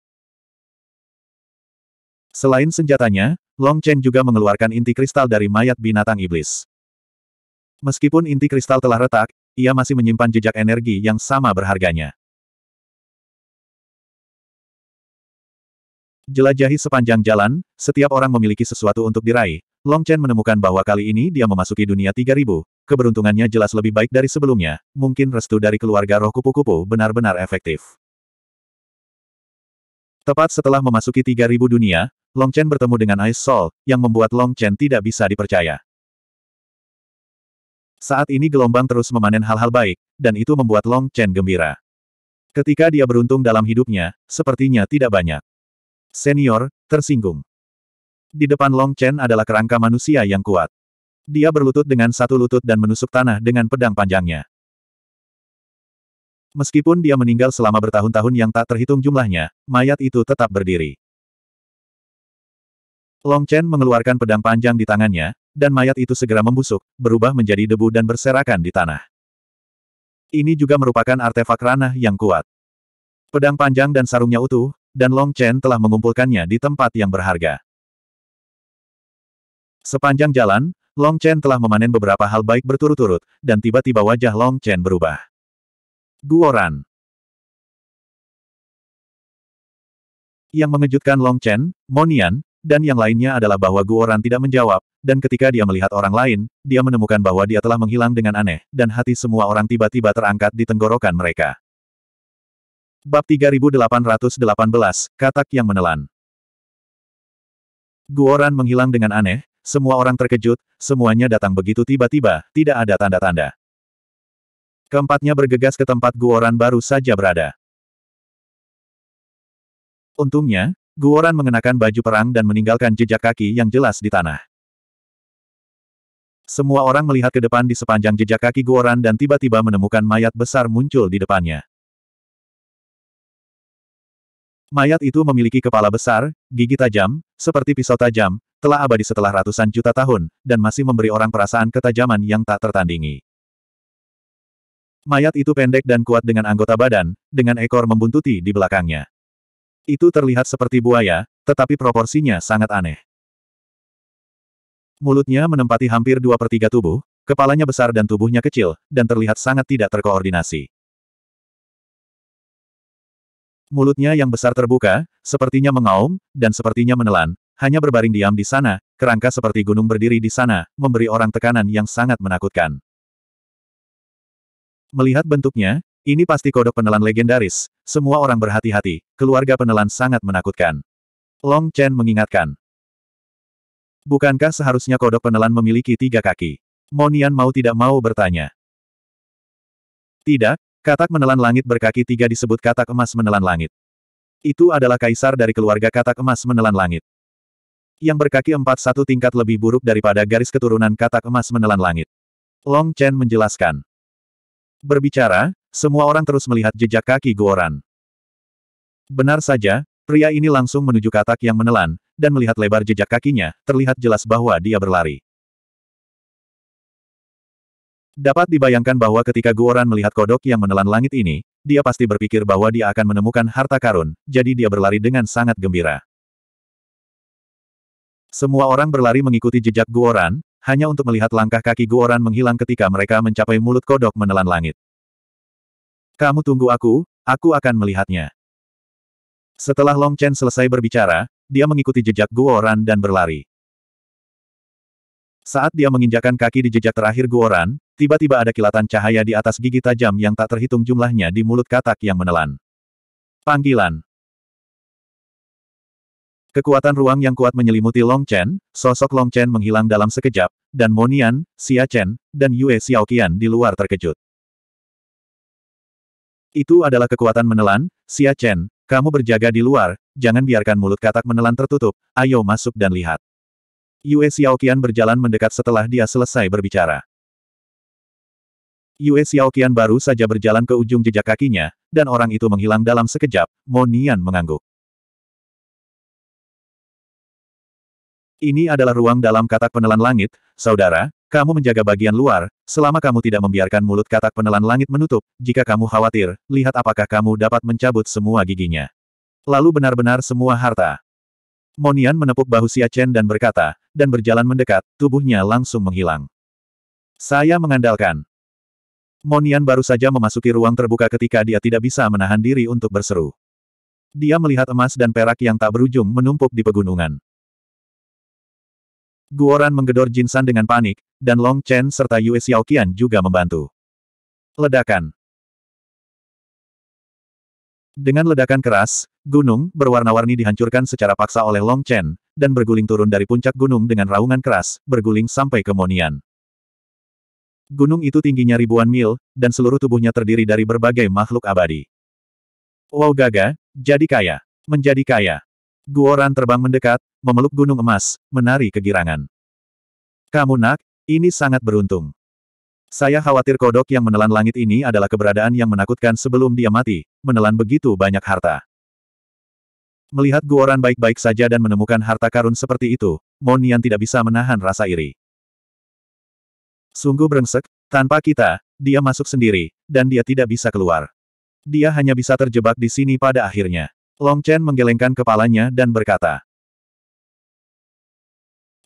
Selain senjatanya, Long Chen juga mengeluarkan inti kristal dari mayat binatang iblis. Meskipun inti kristal telah retak, ia masih menyimpan jejak energi yang sama berharganya. Jelajahi sepanjang jalan, setiap orang memiliki sesuatu untuk diraih. Long Chen menemukan bahwa kali ini dia memasuki dunia 3000. Keberuntungannya jelas lebih baik dari sebelumnya, mungkin restu dari keluarga roh kupu-kupu benar-benar efektif. Tepat setelah memasuki 3000 dunia, Long Chen bertemu dengan Ice Soul, yang membuat Long Chen tidak bisa dipercaya. Saat ini gelombang terus memanen hal-hal baik, dan itu membuat Long Chen gembira. Ketika dia beruntung dalam hidupnya, sepertinya tidak banyak. Senior, tersinggung. Di depan Long Chen adalah kerangka manusia yang kuat. Dia berlutut dengan satu lutut dan menusuk tanah dengan pedang panjangnya. Meskipun dia meninggal selama bertahun-tahun yang tak terhitung jumlahnya, mayat itu tetap berdiri. Long Chen mengeluarkan pedang panjang di tangannya, dan mayat itu segera membusuk, berubah menjadi debu dan berserakan di tanah. Ini juga merupakan artefak ranah yang kuat. Pedang panjang dan sarungnya utuh, dan Long Chen telah mengumpulkannya di tempat yang berharga. Sepanjang jalan, Long Chen telah memanen beberapa hal baik berturut-turut, dan tiba-tiba wajah Long Chen berubah. Guoran Yang mengejutkan Long Chen, Monian, dan yang lainnya adalah bahwa Guoran tidak menjawab, dan ketika dia melihat orang lain, dia menemukan bahwa dia telah menghilang dengan aneh, dan hati semua orang tiba-tiba terangkat di tenggorokan mereka. Bab 3818, Katak yang Menelan Guoran menghilang dengan aneh, semua orang terkejut, semuanya datang begitu tiba-tiba, tidak ada tanda-tanda. Keempatnya bergegas ke tempat Guoran baru saja berada. Untungnya, Guoran mengenakan baju perang dan meninggalkan jejak kaki yang jelas di tanah. Semua orang melihat ke depan di sepanjang jejak kaki Guoran dan tiba-tiba menemukan mayat besar muncul di depannya. Mayat itu memiliki kepala besar, gigi tajam, seperti pisau tajam, telah abadi setelah ratusan juta tahun, dan masih memberi orang perasaan ketajaman yang tak tertandingi. Mayat itu pendek dan kuat dengan anggota badan, dengan ekor membuntuti di belakangnya. Itu terlihat seperti buaya, tetapi proporsinya sangat aneh. Mulutnya menempati hampir dua per tiga tubuh, kepalanya besar dan tubuhnya kecil, dan terlihat sangat tidak terkoordinasi. Mulutnya yang besar terbuka, sepertinya mengaum, dan sepertinya menelan, hanya berbaring diam di sana, kerangka seperti gunung berdiri di sana, memberi orang tekanan yang sangat menakutkan. Melihat bentuknya, ini pasti kodok penelan legendaris, semua orang berhati-hati, keluarga penelan sangat menakutkan. Long Chen mengingatkan. Bukankah seharusnya kodok penelan memiliki tiga kaki? Monian mau tidak mau bertanya. Tidak, katak menelan langit berkaki tiga disebut katak emas menelan langit. Itu adalah kaisar dari keluarga katak emas menelan langit. Yang berkaki empat satu tingkat lebih buruk daripada garis keturunan katak emas menelan langit. Long Chen menjelaskan. Berbicara, semua orang terus melihat jejak kaki Guoran. Benar saja, pria ini langsung menuju katak yang menelan, dan melihat lebar jejak kakinya, terlihat jelas bahwa dia berlari. Dapat dibayangkan bahwa ketika Guoran melihat kodok yang menelan langit ini, dia pasti berpikir bahwa dia akan menemukan harta karun, jadi dia berlari dengan sangat gembira. Semua orang berlari mengikuti jejak Guoran, hanya untuk melihat langkah kaki Guoran menghilang ketika mereka mencapai mulut kodok menelan langit. Kamu tunggu aku, aku akan melihatnya. Setelah Long Chen selesai berbicara, dia mengikuti jejak Guoran dan berlari. Saat dia menginjakan kaki di jejak terakhir Guoran, tiba-tiba ada kilatan cahaya di atas gigi tajam yang tak terhitung jumlahnya di mulut katak yang menelan. Panggilan Kekuatan ruang yang kuat menyelimuti Long Chen, sosok Long Chen menghilang dalam sekejap, dan Monian, Xia Chen, dan Yue Xiaoqian di luar terkejut. Itu adalah kekuatan menelan, Xia Chen, kamu berjaga di luar, jangan biarkan mulut katak menelan tertutup, ayo masuk dan lihat. Yue Xiaoqian berjalan mendekat setelah dia selesai berbicara. Yue Xiaoqian baru saja berjalan ke ujung jejak kakinya, dan orang itu menghilang dalam sekejap, Monian mengangguk. Ini adalah ruang dalam katak penelan langit, saudara, kamu menjaga bagian luar, selama kamu tidak membiarkan mulut katak penelan langit menutup, jika kamu khawatir, lihat apakah kamu dapat mencabut semua giginya. Lalu benar-benar semua harta. Monian menepuk bahu Xia Chen dan berkata, dan berjalan mendekat, tubuhnya langsung menghilang. Saya mengandalkan. Monian baru saja memasuki ruang terbuka ketika dia tidak bisa menahan diri untuk berseru. Dia melihat emas dan perak yang tak berujung menumpuk di pegunungan. Guoran menggedor Jinsan dengan panik, dan Long Chen serta Yue Xiaoqian juga membantu. Ledakan Dengan ledakan keras, gunung berwarna-warni dihancurkan secara paksa oleh Long Chen, dan berguling turun dari puncak gunung dengan raungan keras, berguling sampai ke Monian. Gunung itu tingginya ribuan mil, dan seluruh tubuhnya terdiri dari berbagai makhluk abadi. Wow gaga, jadi kaya. Menjadi kaya. Guoran terbang mendekat, memeluk gunung emas, menari kegirangan. Kamu nak, ini sangat beruntung. Saya khawatir kodok yang menelan langit ini adalah keberadaan yang menakutkan sebelum dia mati, menelan begitu banyak harta. Melihat Guoran baik-baik saja dan menemukan harta karun seperti itu, Monian tidak bisa menahan rasa iri. Sungguh berengsek. tanpa kita, dia masuk sendiri, dan dia tidak bisa keluar. Dia hanya bisa terjebak di sini pada akhirnya. Long Chen menggelengkan kepalanya dan berkata.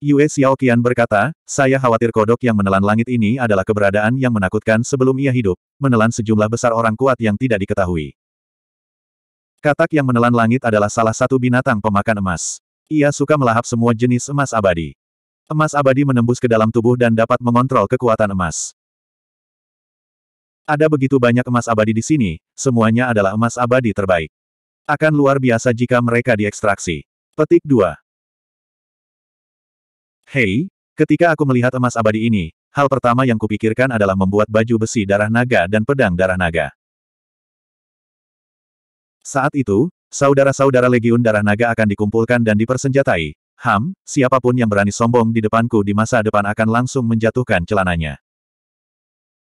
Yue Xiaoqian berkata, saya khawatir kodok yang menelan langit ini adalah keberadaan yang menakutkan sebelum ia hidup, menelan sejumlah besar orang kuat yang tidak diketahui. Katak yang menelan langit adalah salah satu binatang pemakan emas. Ia suka melahap semua jenis emas abadi. Emas abadi menembus ke dalam tubuh dan dapat mengontrol kekuatan emas. Ada begitu banyak emas abadi di sini, semuanya adalah emas abadi terbaik. Akan luar biasa jika mereka diekstraksi. Petik 2. Hei, ketika aku melihat emas abadi ini, hal pertama yang kupikirkan adalah membuat baju besi darah naga dan pedang darah naga. Saat itu, saudara-saudara legiun darah naga akan dikumpulkan dan dipersenjatai. Ham, siapapun yang berani sombong di depanku di masa depan akan langsung menjatuhkan celananya.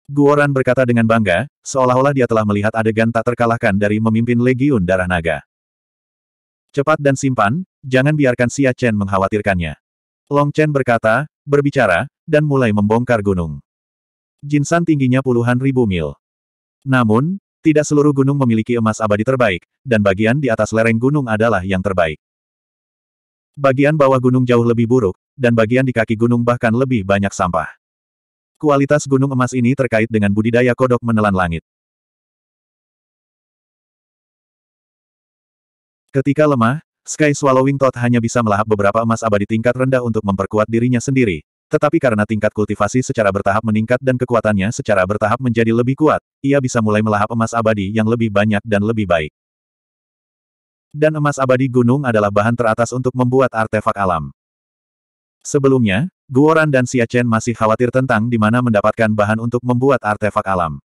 Guoran berkata dengan bangga, seolah-olah dia telah melihat adegan tak terkalahkan dari memimpin Legiun Darah Naga. Cepat dan simpan, jangan biarkan Xia Chen mengkhawatirkannya. Long Chen berkata, berbicara, dan mulai membongkar gunung. Jinsan tingginya puluhan ribu mil. Namun, tidak seluruh gunung memiliki emas abadi terbaik, dan bagian di atas lereng gunung adalah yang terbaik. Bagian bawah gunung jauh lebih buruk, dan bagian di kaki gunung bahkan lebih banyak sampah. Kualitas gunung emas ini terkait dengan budidaya kodok menelan langit. Ketika lemah, Sky Swallowing Toad hanya bisa melahap beberapa emas abadi tingkat rendah untuk memperkuat dirinya sendiri. Tetapi karena tingkat kultivasi secara bertahap meningkat dan kekuatannya secara bertahap menjadi lebih kuat, ia bisa mulai melahap emas abadi yang lebih banyak dan lebih baik. Dan emas abadi gunung adalah bahan teratas untuk membuat artefak alam. Sebelumnya, Guoran dan Xia Chen masih khawatir tentang di mana mendapatkan bahan untuk membuat artefak alam.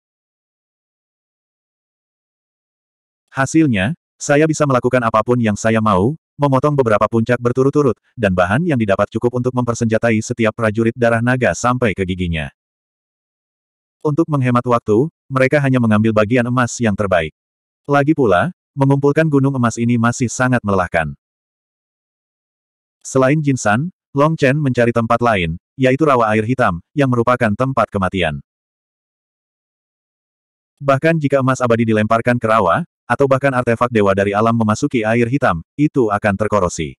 Hasilnya, saya bisa melakukan apapun yang saya mau, memotong beberapa puncak berturut-turut, dan bahan yang didapat cukup untuk mempersenjatai setiap prajurit darah naga sampai ke giginya. Untuk menghemat waktu, mereka hanya mengambil bagian emas yang terbaik. Lagi pula, mengumpulkan gunung emas ini masih sangat melelahkan. Selain Jinsan, Long Chen mencari tempat lain, yaitu rawa air hitam, yang merupakan tempat kematian. Bahkan jika emas abadi dilemparkan ke rawa, atau bahkan artefak dewa dari alam memasuki air hitam, itu akan terkorosi.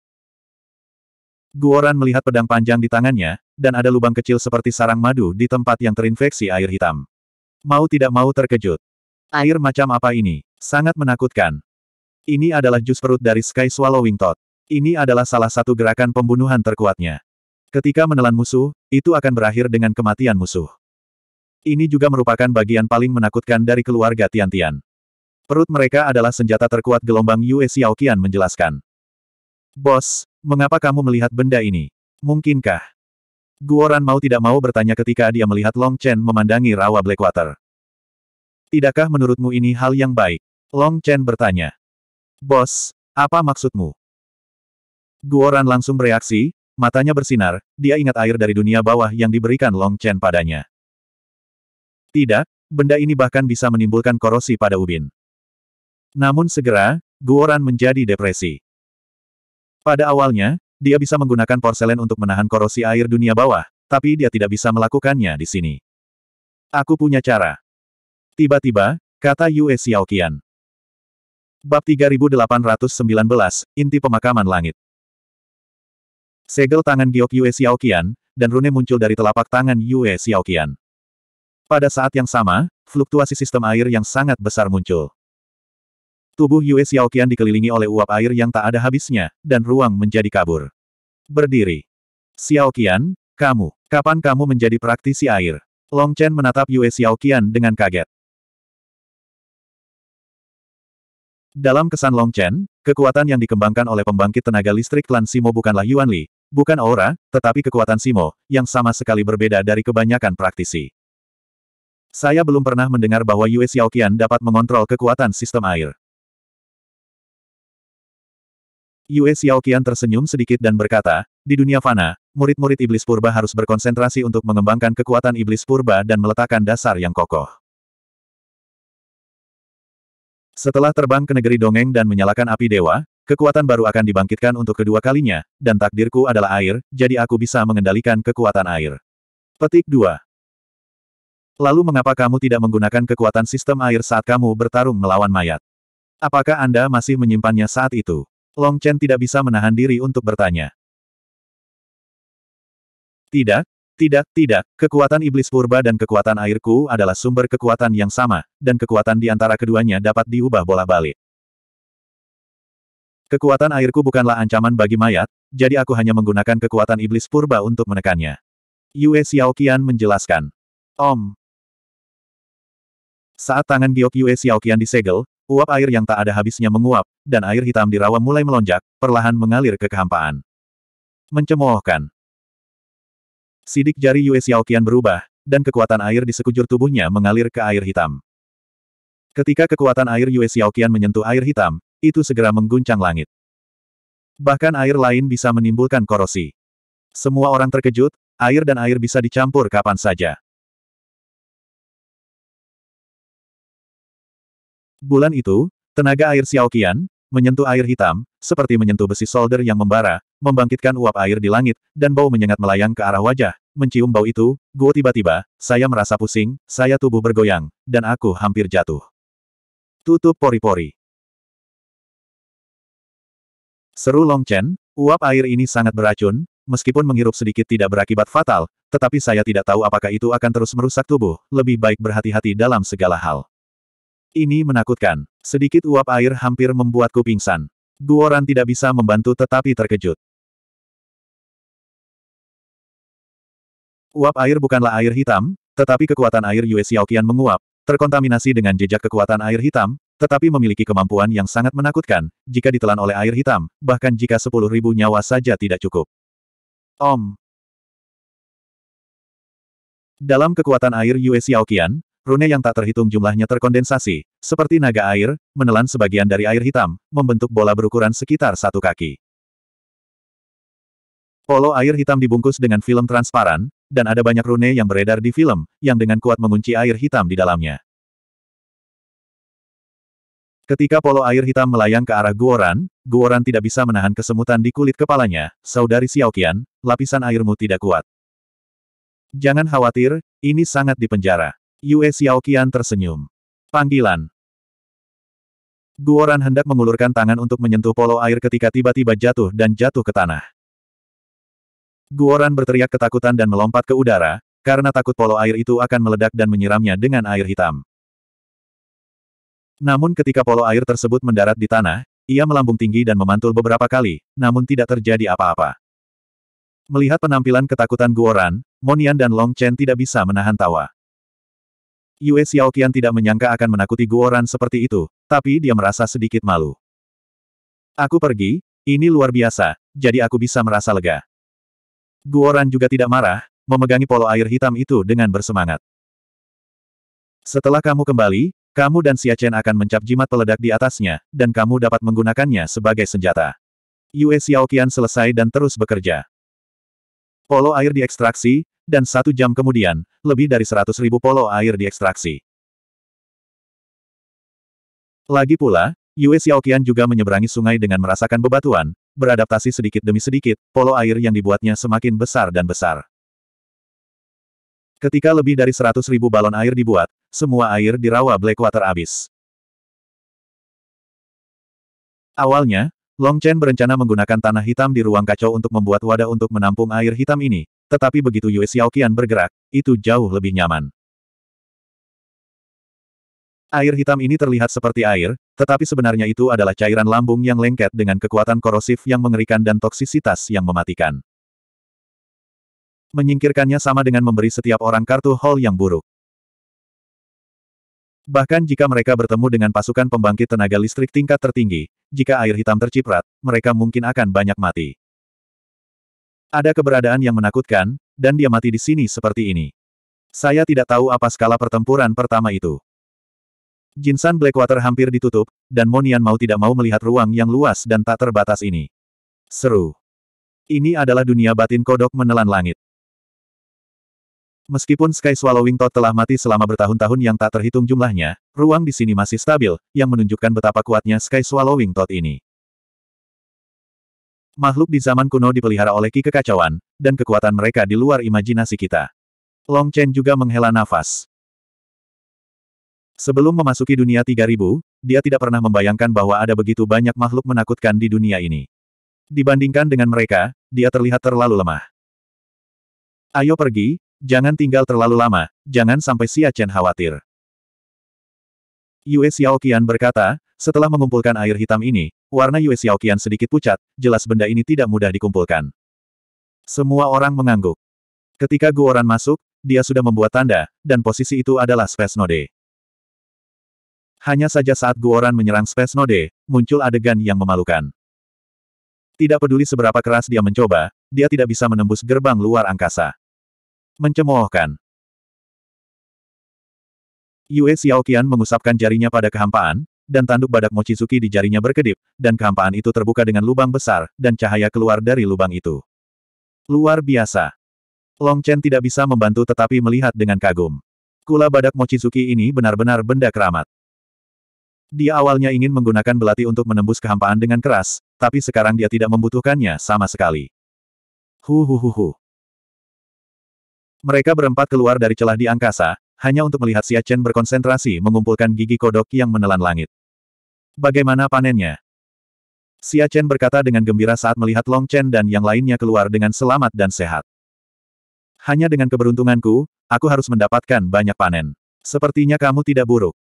Guoran melihat pedang panjang di tangannya, dan ada lubang kecil seperti sarang madu di tempat yang terinfeksi air hitam. Mau tidak mau terkejut. Air macam apa ini? Sangat menakutkan. Ini adalah jus perut dari Sky Swallowing Toad. Ini adalah salah satu gerakan pembunuhan terkuatnya. Ketika menelan musuh, itu akan berakhir dengan kematian musuh. Ini juga merupakan bagian paling menakutkan dari keluarga Tian -tian. Perut mereka adalah senjata terkuat gelombang Yue Xiaoqian menjelaskan. Bos, mengapa kamu melihat benda ini? Mungkinkah? Guoran mau tidak mau bertanya ketika dia melihat Long Chen memandangi rawa Blackwater. Tidakkah menurutmu ini hal yang baik? Long Chen bertanya. Bos, apa maksudmu? Guoran langsung bereaksi, matanya bersinar, dia ingat air dari dunia bawah yang diberikan Long Chen padanya. Tidak, benda ini bahkan bisa menimbulkan korosi pada ubin. Namun segera, Guoran menjadi depresi. Pada awalnya, dia bisa menggunakan porselen untuk menahan korosi air dunia bawah, tapi dia tidak bisa melakukannya di sini. Aku punya cara. Tiba-tiba, kata Yue Xiaoqian. Bab 3819, Inti Pemakaman Langit. Segel tangan giok Yue Xiaoqian, dan rune muncul dari telapak tangan Yue Xiaoqian. Pada saat yang sama, fluktuasi sistem air yang sangat besar muncul. Tubuh Yue Xiaoqian dikelilingi oleh uap air yang tak ada habisnya, dan ruang menjadi kabur. Berdiri. Xiaoqian, kamu, kapan kamu menjadi praktisi air? Long Chen menatap Yue Xiaoqian dengan kaget. Dalam kesan Long Chen, kekuatan yang dikembangkan oleh pembangkit tenaga listrik klan Simo bukanlah Yuan Li, bukan aura, tetapi kekuatan Simo, yang sama sekali berbeda dari kebanyakan praktisi. Saya belum pernah mendengar bahwa Yue Xiaoqian dapat mengontrol kekuatan sistem air. Yue Xiaoqian tersenyum sedikit dan berkata, di dunia fana, murid-murid iblis purba harus berkonsentrasi untuk mengembangkan kekuatan iblis purba dan meletakkan dasar yang kokoh. Setelah terbang ke negeri dongeng dan menyalakan api dewa, kekuatan baru akan dibangkitkan untuk kedua kalinya, dan takdirku adalah air, jadi aku bisa mengendalikan kekuatan air. Petik 2. Lalu mengapa kamu tidak menggunakan kekuatan sistem air saat kamu bertarung melawan mayat? Apakah Anda masih menyimpannya saat itu? Long Chen tidak bisa menahan diri untuk bertanya. Tidak, tidak, tidak, kekuatan iblis purba dan kekuatan airku adalah sumber kekuatan yang sama, dan kekuatan di antara keduanya dapat diubah bola-balik. Kekuatan airku bukanlah ancaman bagi mayat, jadi aku hanya menggunakan kekuatan iblis purba untuk menekannya. Yue Xiaoqian menjelaskan. Om. Saat tangan giok Yue Xiaoqian disegel, uap air yang tak ada habisnya menguap, dan air hitam di rawa mulai melonjak, perlahan mengalir ke kehampaan. Mencemoohkan. Sidik jari Yue Xiaoqian berubah, dan kekuatan air di sekujur tubuhnya mengalir ke air hitam. Ketika kekuatan air Yue Xiaoqian menyentuh air hitam, itu segera mengguncang langit. Bahkan air lain bisa menimbulkan korosi. Semua orang terkejut, air dan air bisa dicampur kapan saja. Bulan itu, tenaga air Xiaoqian, menyentuh air hitam, seperti menyentuh besi solder yang membara, membangkitkan uap air di langit, dan bau menyengat melayang ke arah wajah. Mencium bau itu, gua tiba-tiba, saya merasa pusing, saya tubuh bergoyang, dan aku hampir jatuh. Tutup pori-pori. Seru Long Chen, uap air ini sangat beracun, meskipun menghirup sedikit tidak berakibat fatal, tetapi saya tidak tahu apakah itu akan terus merusak tubuh, lebih baik berhati-hati dalam segala hal. Ini menakutkan. Sedikit uap air hampir membuatku pingsan. Guoran tidak bisa membantu tetapi terkejut. Uap air bukanlah air hitam, tetapi kekuatan air Yue Xiaoqian menguap, terkontaminasi dengan jejak kekuatan air hitam, tetapi memiliki kemampuan yang sangat menakutkan, jika ditelan oleh air hitam, bahkan jika sepuluh ribu nyawa saja tidak cukup. Om. Dalam kekuatan air Yue Xiaoqian, Rune yang tak terhitung jumlahnya terkondensasi, seperti naga air, menelan sebagian dari air hitam, membentuk bola berukuran sekitar satu kaki. Polo air hitam dibungkus dengan film transparan, dan ada banyak rune yang beredar di film, yang dengan kuat mengunci air hitam di dalamnya. Ketika polo air hitam melayang ke arah Guoran, Guoran tidak bisa menahan kesemutan di kulit kepalanya, saudari Xiaoqian, lapisan airmu tidak kuat. Jangan khawatir, ini sangat dipenjara. Yue Xiaoqian tersenyum. Panggilan. Guoran hendak mengulurkan tangan untuk menyentuh polo air ketika tiba-tiba jatuh dan jatuh ke tanah. Guoran berteriak ketakutan dan melompat ke udara, karena takut polo air itu akan meledak dan menyiramnya dengan air hitam. Namun ketika polo air tersebut mendarat di tanah, ia melambung tinggi dan memantul beberapa kali, namun tidak terjadi apa-apa. Melihat penampilan ketakutan Guoran, Monian dan Long Chen tidak bisa menahan tawa. Yue Xiaoqian tidak menyangka akan menakuti Guoran seperti itu, tapi dia merasa sedikit malu. Aku pergi, ini luar biasa, jadi aku bisa merasa lega. Guoran juga tidak marah, memegangi polo air hitam itu dengan bersemangat. Setelah kamu kembali, kamu dan Xia Chen akan mencap jimat peledak di atasnya, dan kamu dapat menggunakannya sebagai senjata. Yue Xiaoqian selesai dan terus bekerja polo air diekstraksi, dan satu jam kemudian, lebih dari seratus ribu polo air diekstraksi. Lagi pula, Yue Xiaoqian juga menyeberangi sungai dengan merasakan bebatuan, beradaptasi sedikit demi sedikit, polo air yang dibuatnya semakin besar dan besar. Ketika lebih dari seratus ribu balon air dibuat, semua air di rawa Blackwater habis. Awalnya, Long Chen berencana menggunakan tanah hitam di ruang kacau untuk membuat wadah untuk menampung air hitam ini, tetapi begitu Yue Xiaoqian bergerak, itu jauh lebih nyaman. Air hitam ini terlihat seperti air, tetapi sebenarnya itu adalah cairan lambung yang lengket dengan kekuatan korosif yang mengerikan dan toksisitas yang mematikan. Menyingkirkannya sama dengan memberi setiap orang kartu hall yang buruk. Bahkan jika mereka bertemu dengan pasukan pembangkit tenaga listrik tingkat tertinggi, jika air hitam terciprat, mereka mungkin akan banyak mati. Ada keberadaan yang menakutkan, dan dia mati di sini seperti ini. Saya tidak tahu apa skala pertempuran pertama itu. Jinsan Blackwater hampir ditutup, dan Monian mau tidak mau melihat ruang yang luas dan tak terbatas ini. Seru. Ini adalah dunia batin kodok menelan langit. Meskipun Sky Swallowing Todd telah mati selama bertahun-tahun yang tak terhitung jumlahnya, ruang di sini masih stabil, yang menunjukkan betapa kuatnya Sky Swallowing Todd ini. Makhluk di zaman kuno dipelihara oleh Ki Kekacauan, dan kekuatan mereka di luar imajinasi kita. Long Chen juga menghela nafas. Sebelum memasuki dunia 3000, dia tidak pernah membayangkan bahwa ada begitu banyak makhluk menakutkan di dunia ini. Dibandingkan dengan mereka, dia terlihat terlalu lemah. Ayo pergi, Jangan tinggal terlalu lama, jangan sampai Xia Chen khawatir. Yue Xiaoqian berkata, setelah mengumpulkan air hitam ini, warna Yue Xiaoqian sedikit pucat, jelas benda ini tidak mudah dikumpulkan. Semua orang mengangguk. Ketika Guoran masuk, dia sudah membuat tanda, dan posisi itu adalah Space Node. Hanya saja saat Guoran menyerang Space Node, muncul adegan yang memalukan. Tidak peduli seberapa keras dia mencoba, dia tidak bisa menembus gerbang luar angkasa mencemoohkan. Yue Xiaoqian mengusapkan jarinya pada kehampaan, dan tanduk badak Mochizuki di jarinya berkedip, dan kehampaan itu terbuka dengan lubang besar, dan cahaya keluar dari lubang itu. Luar biasa. Long Chen tidak bisa membantu tetapi melihat dengan kagum. Kula badak Mochizuki ini benar-benar benda keramat. Dia awalnya ingin menggunakan belati untuk menembus kehampaan dengan keras, tapi sekarang dia tidak membutuhkannya sama sekali. Hu hu mereka berempat keluar dari celah di angkasa, hanya untuk melihat Xia Chen berkonsentrasi mengumpulkan gigi kodok yang menelan langit. Bagaimana panennya? Xia Chen berkata dengan gembira saat melihat Long Chen dan yang lainnya keluar dengan selamat dan sehat. Hanya dengan keberuntunganku, aku harus mendapatkan banyak panen. Sepertinya kamu tidak buruk.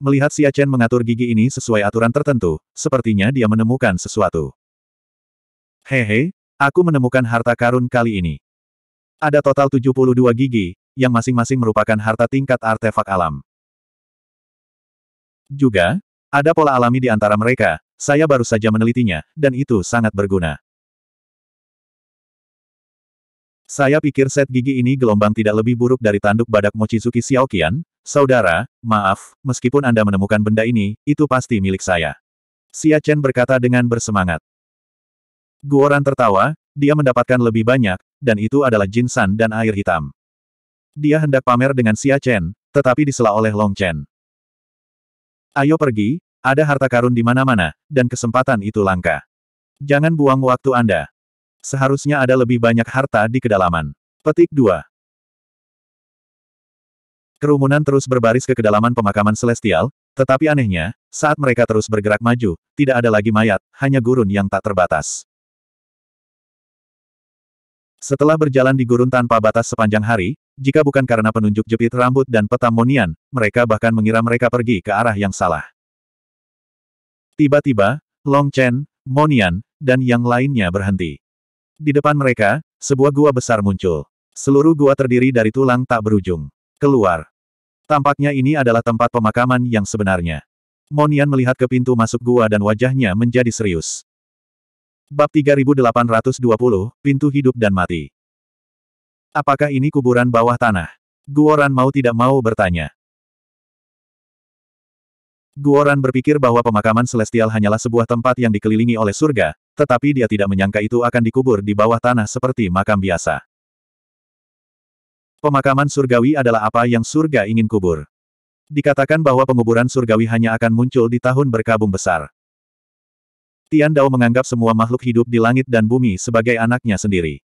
Melihat Xia Chen mengatur gigi ini sesuai aturan tertentu, sepertinya dia menemukan sesuatu. Hehe, aku menemukan harta karun kali ini. Ada total 72 gigi, yang masing-masing merupakan harta tingkat artefak alam. Juga, ada pola alami di antara mereka, saya baru saja menelitinya, dan itu sangat berguna. Saya pikir set gigi ini gelombang tidak lebih buruk dari tanduk badak Mochizuki Xiaoqian, saudara, maaf, meskipun Anda menemukan benda ini, itu pasti milik saya. Xia Chen berkata dengan bersemangat. Guoran tertawa, dia mendapatkan lebih banyak, dan itu adalah Jin San dan air hitam. Dia hendak pamer dengan Xia Chen, tetapi disela oleh Long Chen. Ayo pergi, ada harta karun di mana-mana, dan kesempatan itu langka. Jangan buang waktu Anda. Seharusnya ada lebih banyak harta di kedalaman. Petik 2. Kerumunan terus berbaris ke kedalaman pemakaman celestial, tetapi anehnya, saat mereka terus bergerak maju, tidak ada lagi mayat, hanya gurun yang tak terbatas. Setelah berjalan di gurun tanpa batas sepanjang hari, jika bukan karena penunjuk jepit rambut dan peta Monian, mereka bahkan mengira mereka pergi ke arah yang salah. Tiba-tiba, Long Chen, Monian, dan yang lainnya berhenti. Di depan mereka, sebuah gua besar muncul. Seluruh gua terdiri dari tulang tak berujung. Keluar. Tampaknya ini adalah tempat pemakaman yang sebenarnya. Monian melihat ke pintu masuk gua dan wajahnya menjadi serius. Bab 3820, Pintu Hidup dan Mati. Apakah ini kuburan bawah tanah? Guoran mau tidak mau bertanya. Guoran berpikir bahwa pemakaman celestial hanyalah sebuah tempat yang dikelilingi oleh surga, tetapi dia tidak menyangka itu akan dikubur di bawah tanah seperti makam biasa. Pemakaman surgawi adalah apa yang surga ingin kubur. Dikatakan bahwa penguburan surgawi hanya akan muncul di tahun berkabung besar. Tian Dao menganggap semua makhluk hidup di langit dan bumi sebagai anaknya sendiri.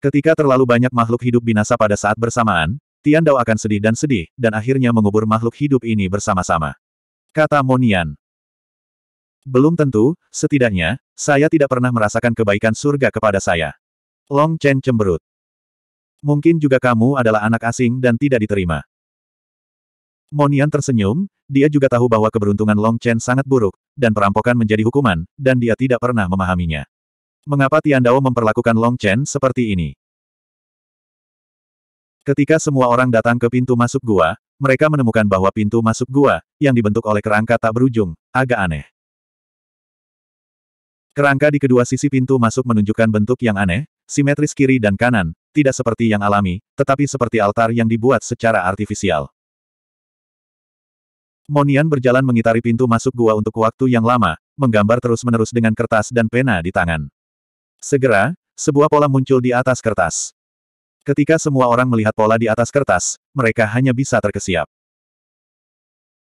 Ketika terlalu banyak makhluk hidup binasa pada saat bersamaan, Tian Dao akan sedih dan sedih, dan akhirnya mengubur makhluk hidup ini bersama-sama. Kata Monian. Belum tentu, setidaknya, saya tidak pernah merasakan kebaikan surga kepada saya. Long Chen cemberut. Mungkin juga kamu adalah anak asing dan tidak diterima. Monian tersenyum, dia juga tahu bahwa keberuntungan Long Chen sangat buruk, dan perampokan menjadi hukuman, dan dia tidak pernah memahaminya. Mengapa Tian Dao memperlakukan Long Chen seperti ini? Ketika semua orang datang ke pintu masuk gua, mereka menemukan bahwa pintu masuk gua, yang dibentuk oleh kerangka tak berujung, agak aneh. Kerangka di kedua sisi pintu masuk menunjukkan bentuk yang aneh, simetris kiri dan kanan, tidak seperti yang alami, tetapi seperti altar yang dibuat secara artifisial. Monian berjalan mengitari pintu masuk gua untuk waktu yang lama, menggambar terus-menerus dengan kertas dan pena di tangan. Segera, sebuah pola muncul di atas kertas. Ketika semua orang melihat pola di atas kertas, mereka hanya bisa terkesiap.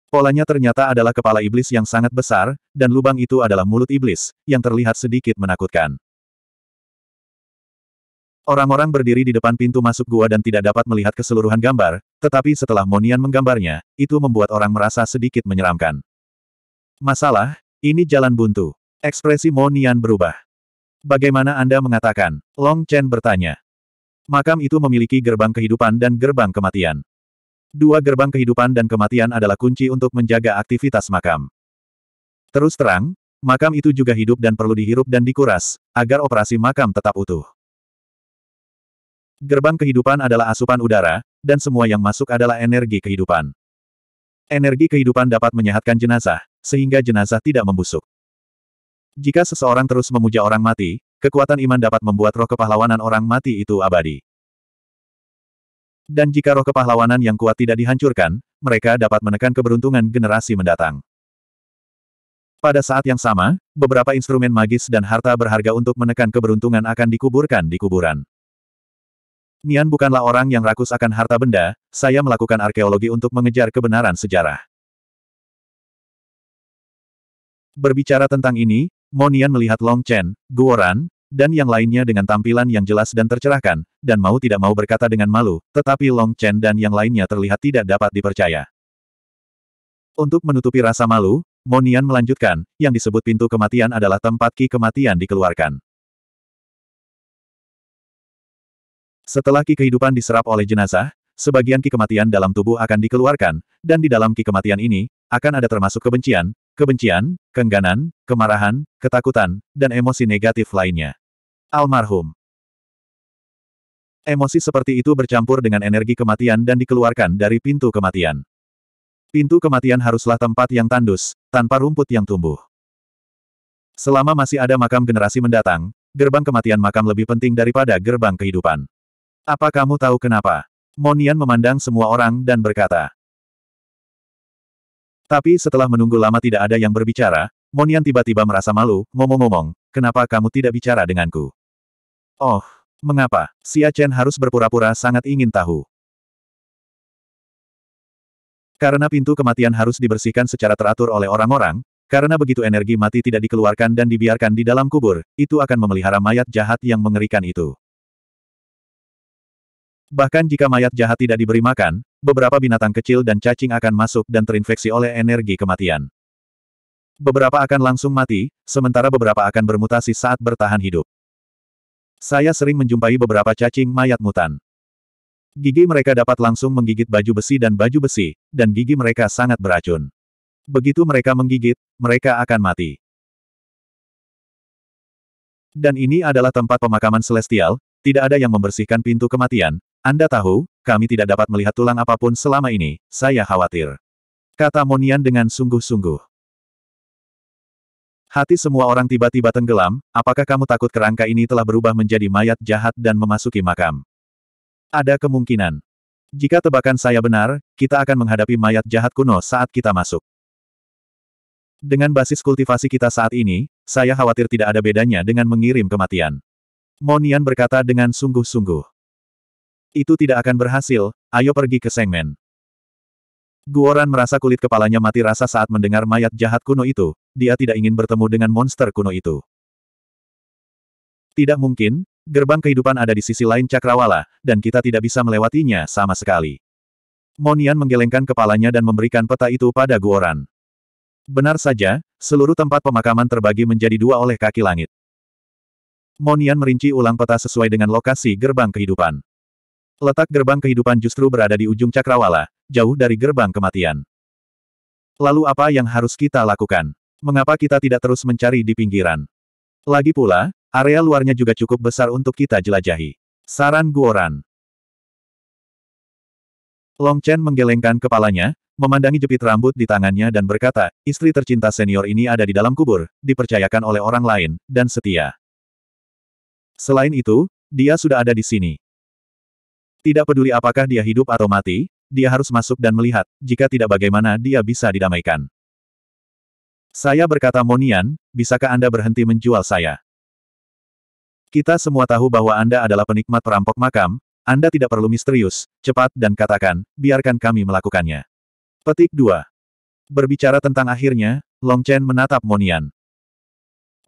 Polanya ternyata adalah kepala iblis yang sangat besar, dan lubang itu adalah mulut iblis, yang terlihat sedikit menakutkan. Orang-orang berdiri di depan pintu masuk gua dan tidak dapat melihat keseluruhan gambar, tetapi setelah Monian menggambarnya, itu membuat orang merasa sedikit menyeramkan. Masalah, ini jalan buntu. Ekspresi Monian berubah. Bagaimana Anda mengatakan? Long Chen bertanya. Makam itu memiliki gerbang kehidupan dan gerbang kematian. Dua gerbang kehidupan dan kematian adalah kunci untuk menjaga aktivitas makam. Terus terang, makam itu juga hidup dan perlu dihirup dan dikuras, agar operasi makam tetap utuh. Gerbang kehidupan adalah asupan udara, dan semua yang masuk adalah energi kehidupan. Energi kehidupan dapat menyehatkan jenazah, sehingga jenazah tidak membusuk. Jika seseorang terus memuja orang mati, kekuatan iman dapat membuat roh kepahlawanan orang mati itu abadi. Dan jika roh kepahlawanan yang kuat tidak dihancurkan, mereka dapat menekan keberuntungan generasi mendatang. Pada saat yang sama, beberapa instrumen magis dan harta berharga untuk menekan keberuntungan akan dikuburkan di kuburan. Nian bukanlah orang yang rakus akan harta benda, saya melakukan arkeologi untuk mengejar kebenaran sejarah. Berbicara tentang ini, Monian melihat Long Chen, Guoran, dan yang lainnya dengan tampilan yang jelas dan tercerahkan, dan mau tidak mau berkata dengan malu, tetapi Long Chen dan yang lainnya terlihat tidak dapat dipercaya. Untuk menutupi rasa malu, Monian melanjutkan, yang disebut pintu kematian adalah tempat ki kematian dikeluarkan. Setelah ki kehidupan diserap oleh jenazah, sebagian ki kematian dalam tubuh akan dikeluarkan, dan di dalam ki kematian ini, akan ada termasuk kebencian, kebencian, kengganan, kemarahan, ketakutan, dan emosi negatif lainnya. Almarhum Emosi seperti itu bercampur dengan energi kematian dan dikeluarkan dari pintu kematian. Pintu kematian haruslah tempat yang tandus, tanpa rumput yang tumbuh. Selama masih ada makam generasi mendatang, gerbang kematian makam lebih penting daripada gerbang kehidupan. Apa kamu tahu kenapa? Monian memandang semua orang dan berkata. Tapi setelah menunggu lama tidak ada yang berbicara, Monian tiba-tiba merasa malu, ngomong-ngomong, kenapa kamu tidak bicara denganku? Oh, mengapa? Xia Chen harus berpura-pura sangat ingin tahu. Karena pintu kematian harus dibersihkan secara teratur oleh orang-orang, karena begitu energi mati tidak dikeluarkan dan dibiarkan di dalam kubur, itu akan memelihara mayat jahat yang mengerikan itu. Bahkan jika mayat jahat tidak diberi makan, beberapa binatang kecil dan cacing akan masuk dan terinfeksi oleh energi kematian. Beberapa akan langsung mati, sementara beberapa akan bermutasi saat bertahan hidup. Saya sering menjumpai beberapa cacing mayat mutan. Gigi mereka dapat langsung menggigit baju besi dan baju besi, dan gigi mereka sangat beracun. Begitu mereka menggigit, mereka akan mati. Dan ini adalah tempat pemakaman celestial, tidak ada yang membersihkan pintu kematian, anda tahu, kami tidak dapat melihat tulang apapun selama ini, saya khawatir. Kata Monian dengan sungguh-sungguh. Hati semua orang tiba-tiba tenggelam, apakah kamu takut kerangka ini telah berubah menjadi mayat jahat dan memasuki makam? Ada kemungkinan. Jika tebakan saya benar, kita akan menghadapi mayat jahat kuno saat kita masuk. Dengan basis kultivasi kita saat ini, saya khawatir tidak ada bedanya dengan mengirim kematian. Monian berkata dengan sungguh-sungguh. Itu tidak akan berhasil, ayo pergi ke Sengmen. Guoran merasa kulit kepalanya mati rasa saat mendengar mayat jahat kuno itu, dia tidak ingin bertemu dengan monster kuno itu. Tidak mungkin, gerbang kehidupan ada di sisi lain cakrawala, dan kita tidak bisa melewatinya sama sekali. Monian menggelengkan kepalanya dan memberikan peta itu pada Guoran. Benar saja, seluruh tempat pemakaman terbagi menjadi dua oleh kaki langit. Monian merinci ulang peta sesuai dengan lokasi gerbang kehidupan. Letak gerbang kehidupan justru berada di ujung cakrawala, jauh dari gerbang kematian. Lalu apa yang harus kita lakukan? Mengapa kita tidak terus mencari di pinggiran? Lagi pula, area luarnya juga cukup besar untuk kita jelajahi. Saran Guoran Long Chen menggelengkan kepalanya, memandangi jepit rambut di tangannya dan berkata, istri tercinta senior ini ada di dalam kubur, dipercayakan oleh orang lain, dan setia. Selain itu, dia sudah ada di sini. Tidak peduli apakah dia hidup atau mati, dia harus masuk dan melihat, jika tidak bagaimana dia bisa didamaikan. Saya berkata Monian, bisakah Anda berhenti menjual saya? Kita semua tahu bahwa Anda adalah penikmat perampok makam, Anda tidak perlu misterius, cepat dan katakan, biarkan kami melakukannya. Petik 2. Berbicara tentang akhirnya, Long Chen menatap Monian.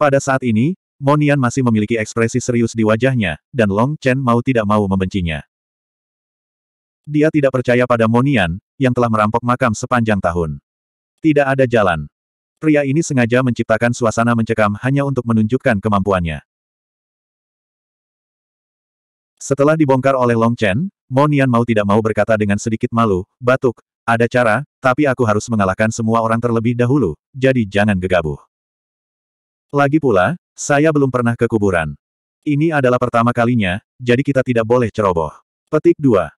Pada saat ini, Monian masih memiliki ekspresi serius di wajahnya, dan Long Chen mau tidak mau membencinya. Dia tidak percaya pada Monian, yang telah merampok makam sepanjang tahun. Tidak ada jalan. Pria ini sengaja menciptakan suasana mencekam hanya untuk menunjukkan kemampuannya. Setelah dibongkar oleh Long Chen, Monian mau tidak mau berkata dengan sedikit malu, batuk, ada cara, tapi aku harus mengalahkan semua orang terlebih dahulu, jadi jangan gegabah. Lagi pula, saya belum pernah ke kuburan. Ini adalah pertama kalinya, jadi kita tidak boleh ceroboh. Petik 2.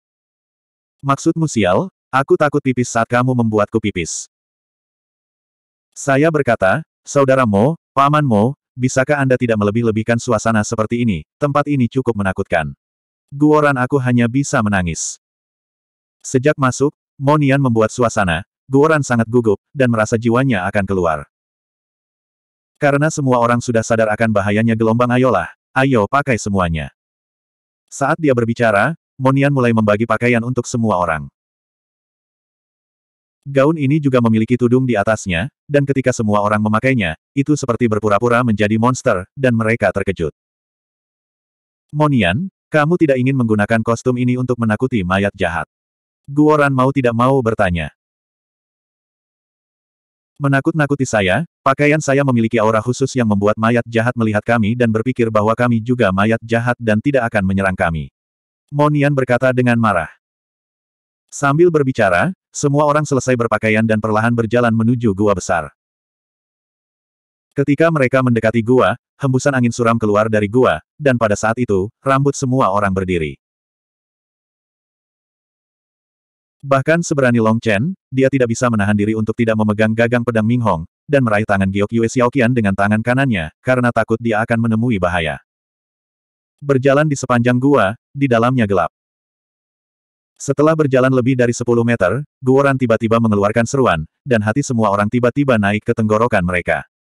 Maksudmu sial, aku takut pipis saat kamu membuatku pipis. Saya berkata, saudaramu, pamanmu, bisakah Anda tidak melebih-lebihkan suasana seperti ini, tempat ini cukup menakutkan. Guoran aku hanya bisa menangis. Sejak masuk, Monian membuat suasana, Guoran sangat gugup, dan merasa jiwanya akan keluar. Karena semua orang sudah sadar akan bahayanya gelombang ayolah, ayo pakai semuanya. Saat dia berbicara, Monian mulai membagi pakaian untuk semua orang. Gaun ini juga memiliki tudung di atasnya, dan ketika semua orang memakainya, itu seperti berpura-pura menjadi monster, dan mereka terkejut. Monian, kamu tidak ingin menggunakan kostum ini untuk menakuti mayat jahat. Guoran mau tidak mau bertanya. Menakut-nakuti saya, pakaian saya memiliki aura khusus yang membuat mayat jahat melihat kami dan berpikir bahwa kami juga mayat jahat dan tidak akan menyerang kami. Monian berkata dengan marah. Sambil berbicara, semua orang selesai berpakaian dan perlahan berjalan menuju gua besar. Ketika mereka mendekati gua, hembusan angin suram keluar dari gua, dan pada saat itu, rambut semua orang berdiri. Bahkan seberani Long Chen, dia tidak bisa menahan diri untuk tidak memegang gagang pedang Ming Hong, dan meraih tangan Giok Yue Xiaoqian dengan tangan kanannya, karena takut dia akan menemui bahaya berjalan di sepanjang gua, di dalamnya gelap. Setelah berjalan lebih dari 10 meter, Guoran tiba-tiba mengeluarkan seruan, dan hati semua orang tiba-tiba naik ke tenggorokan mereka.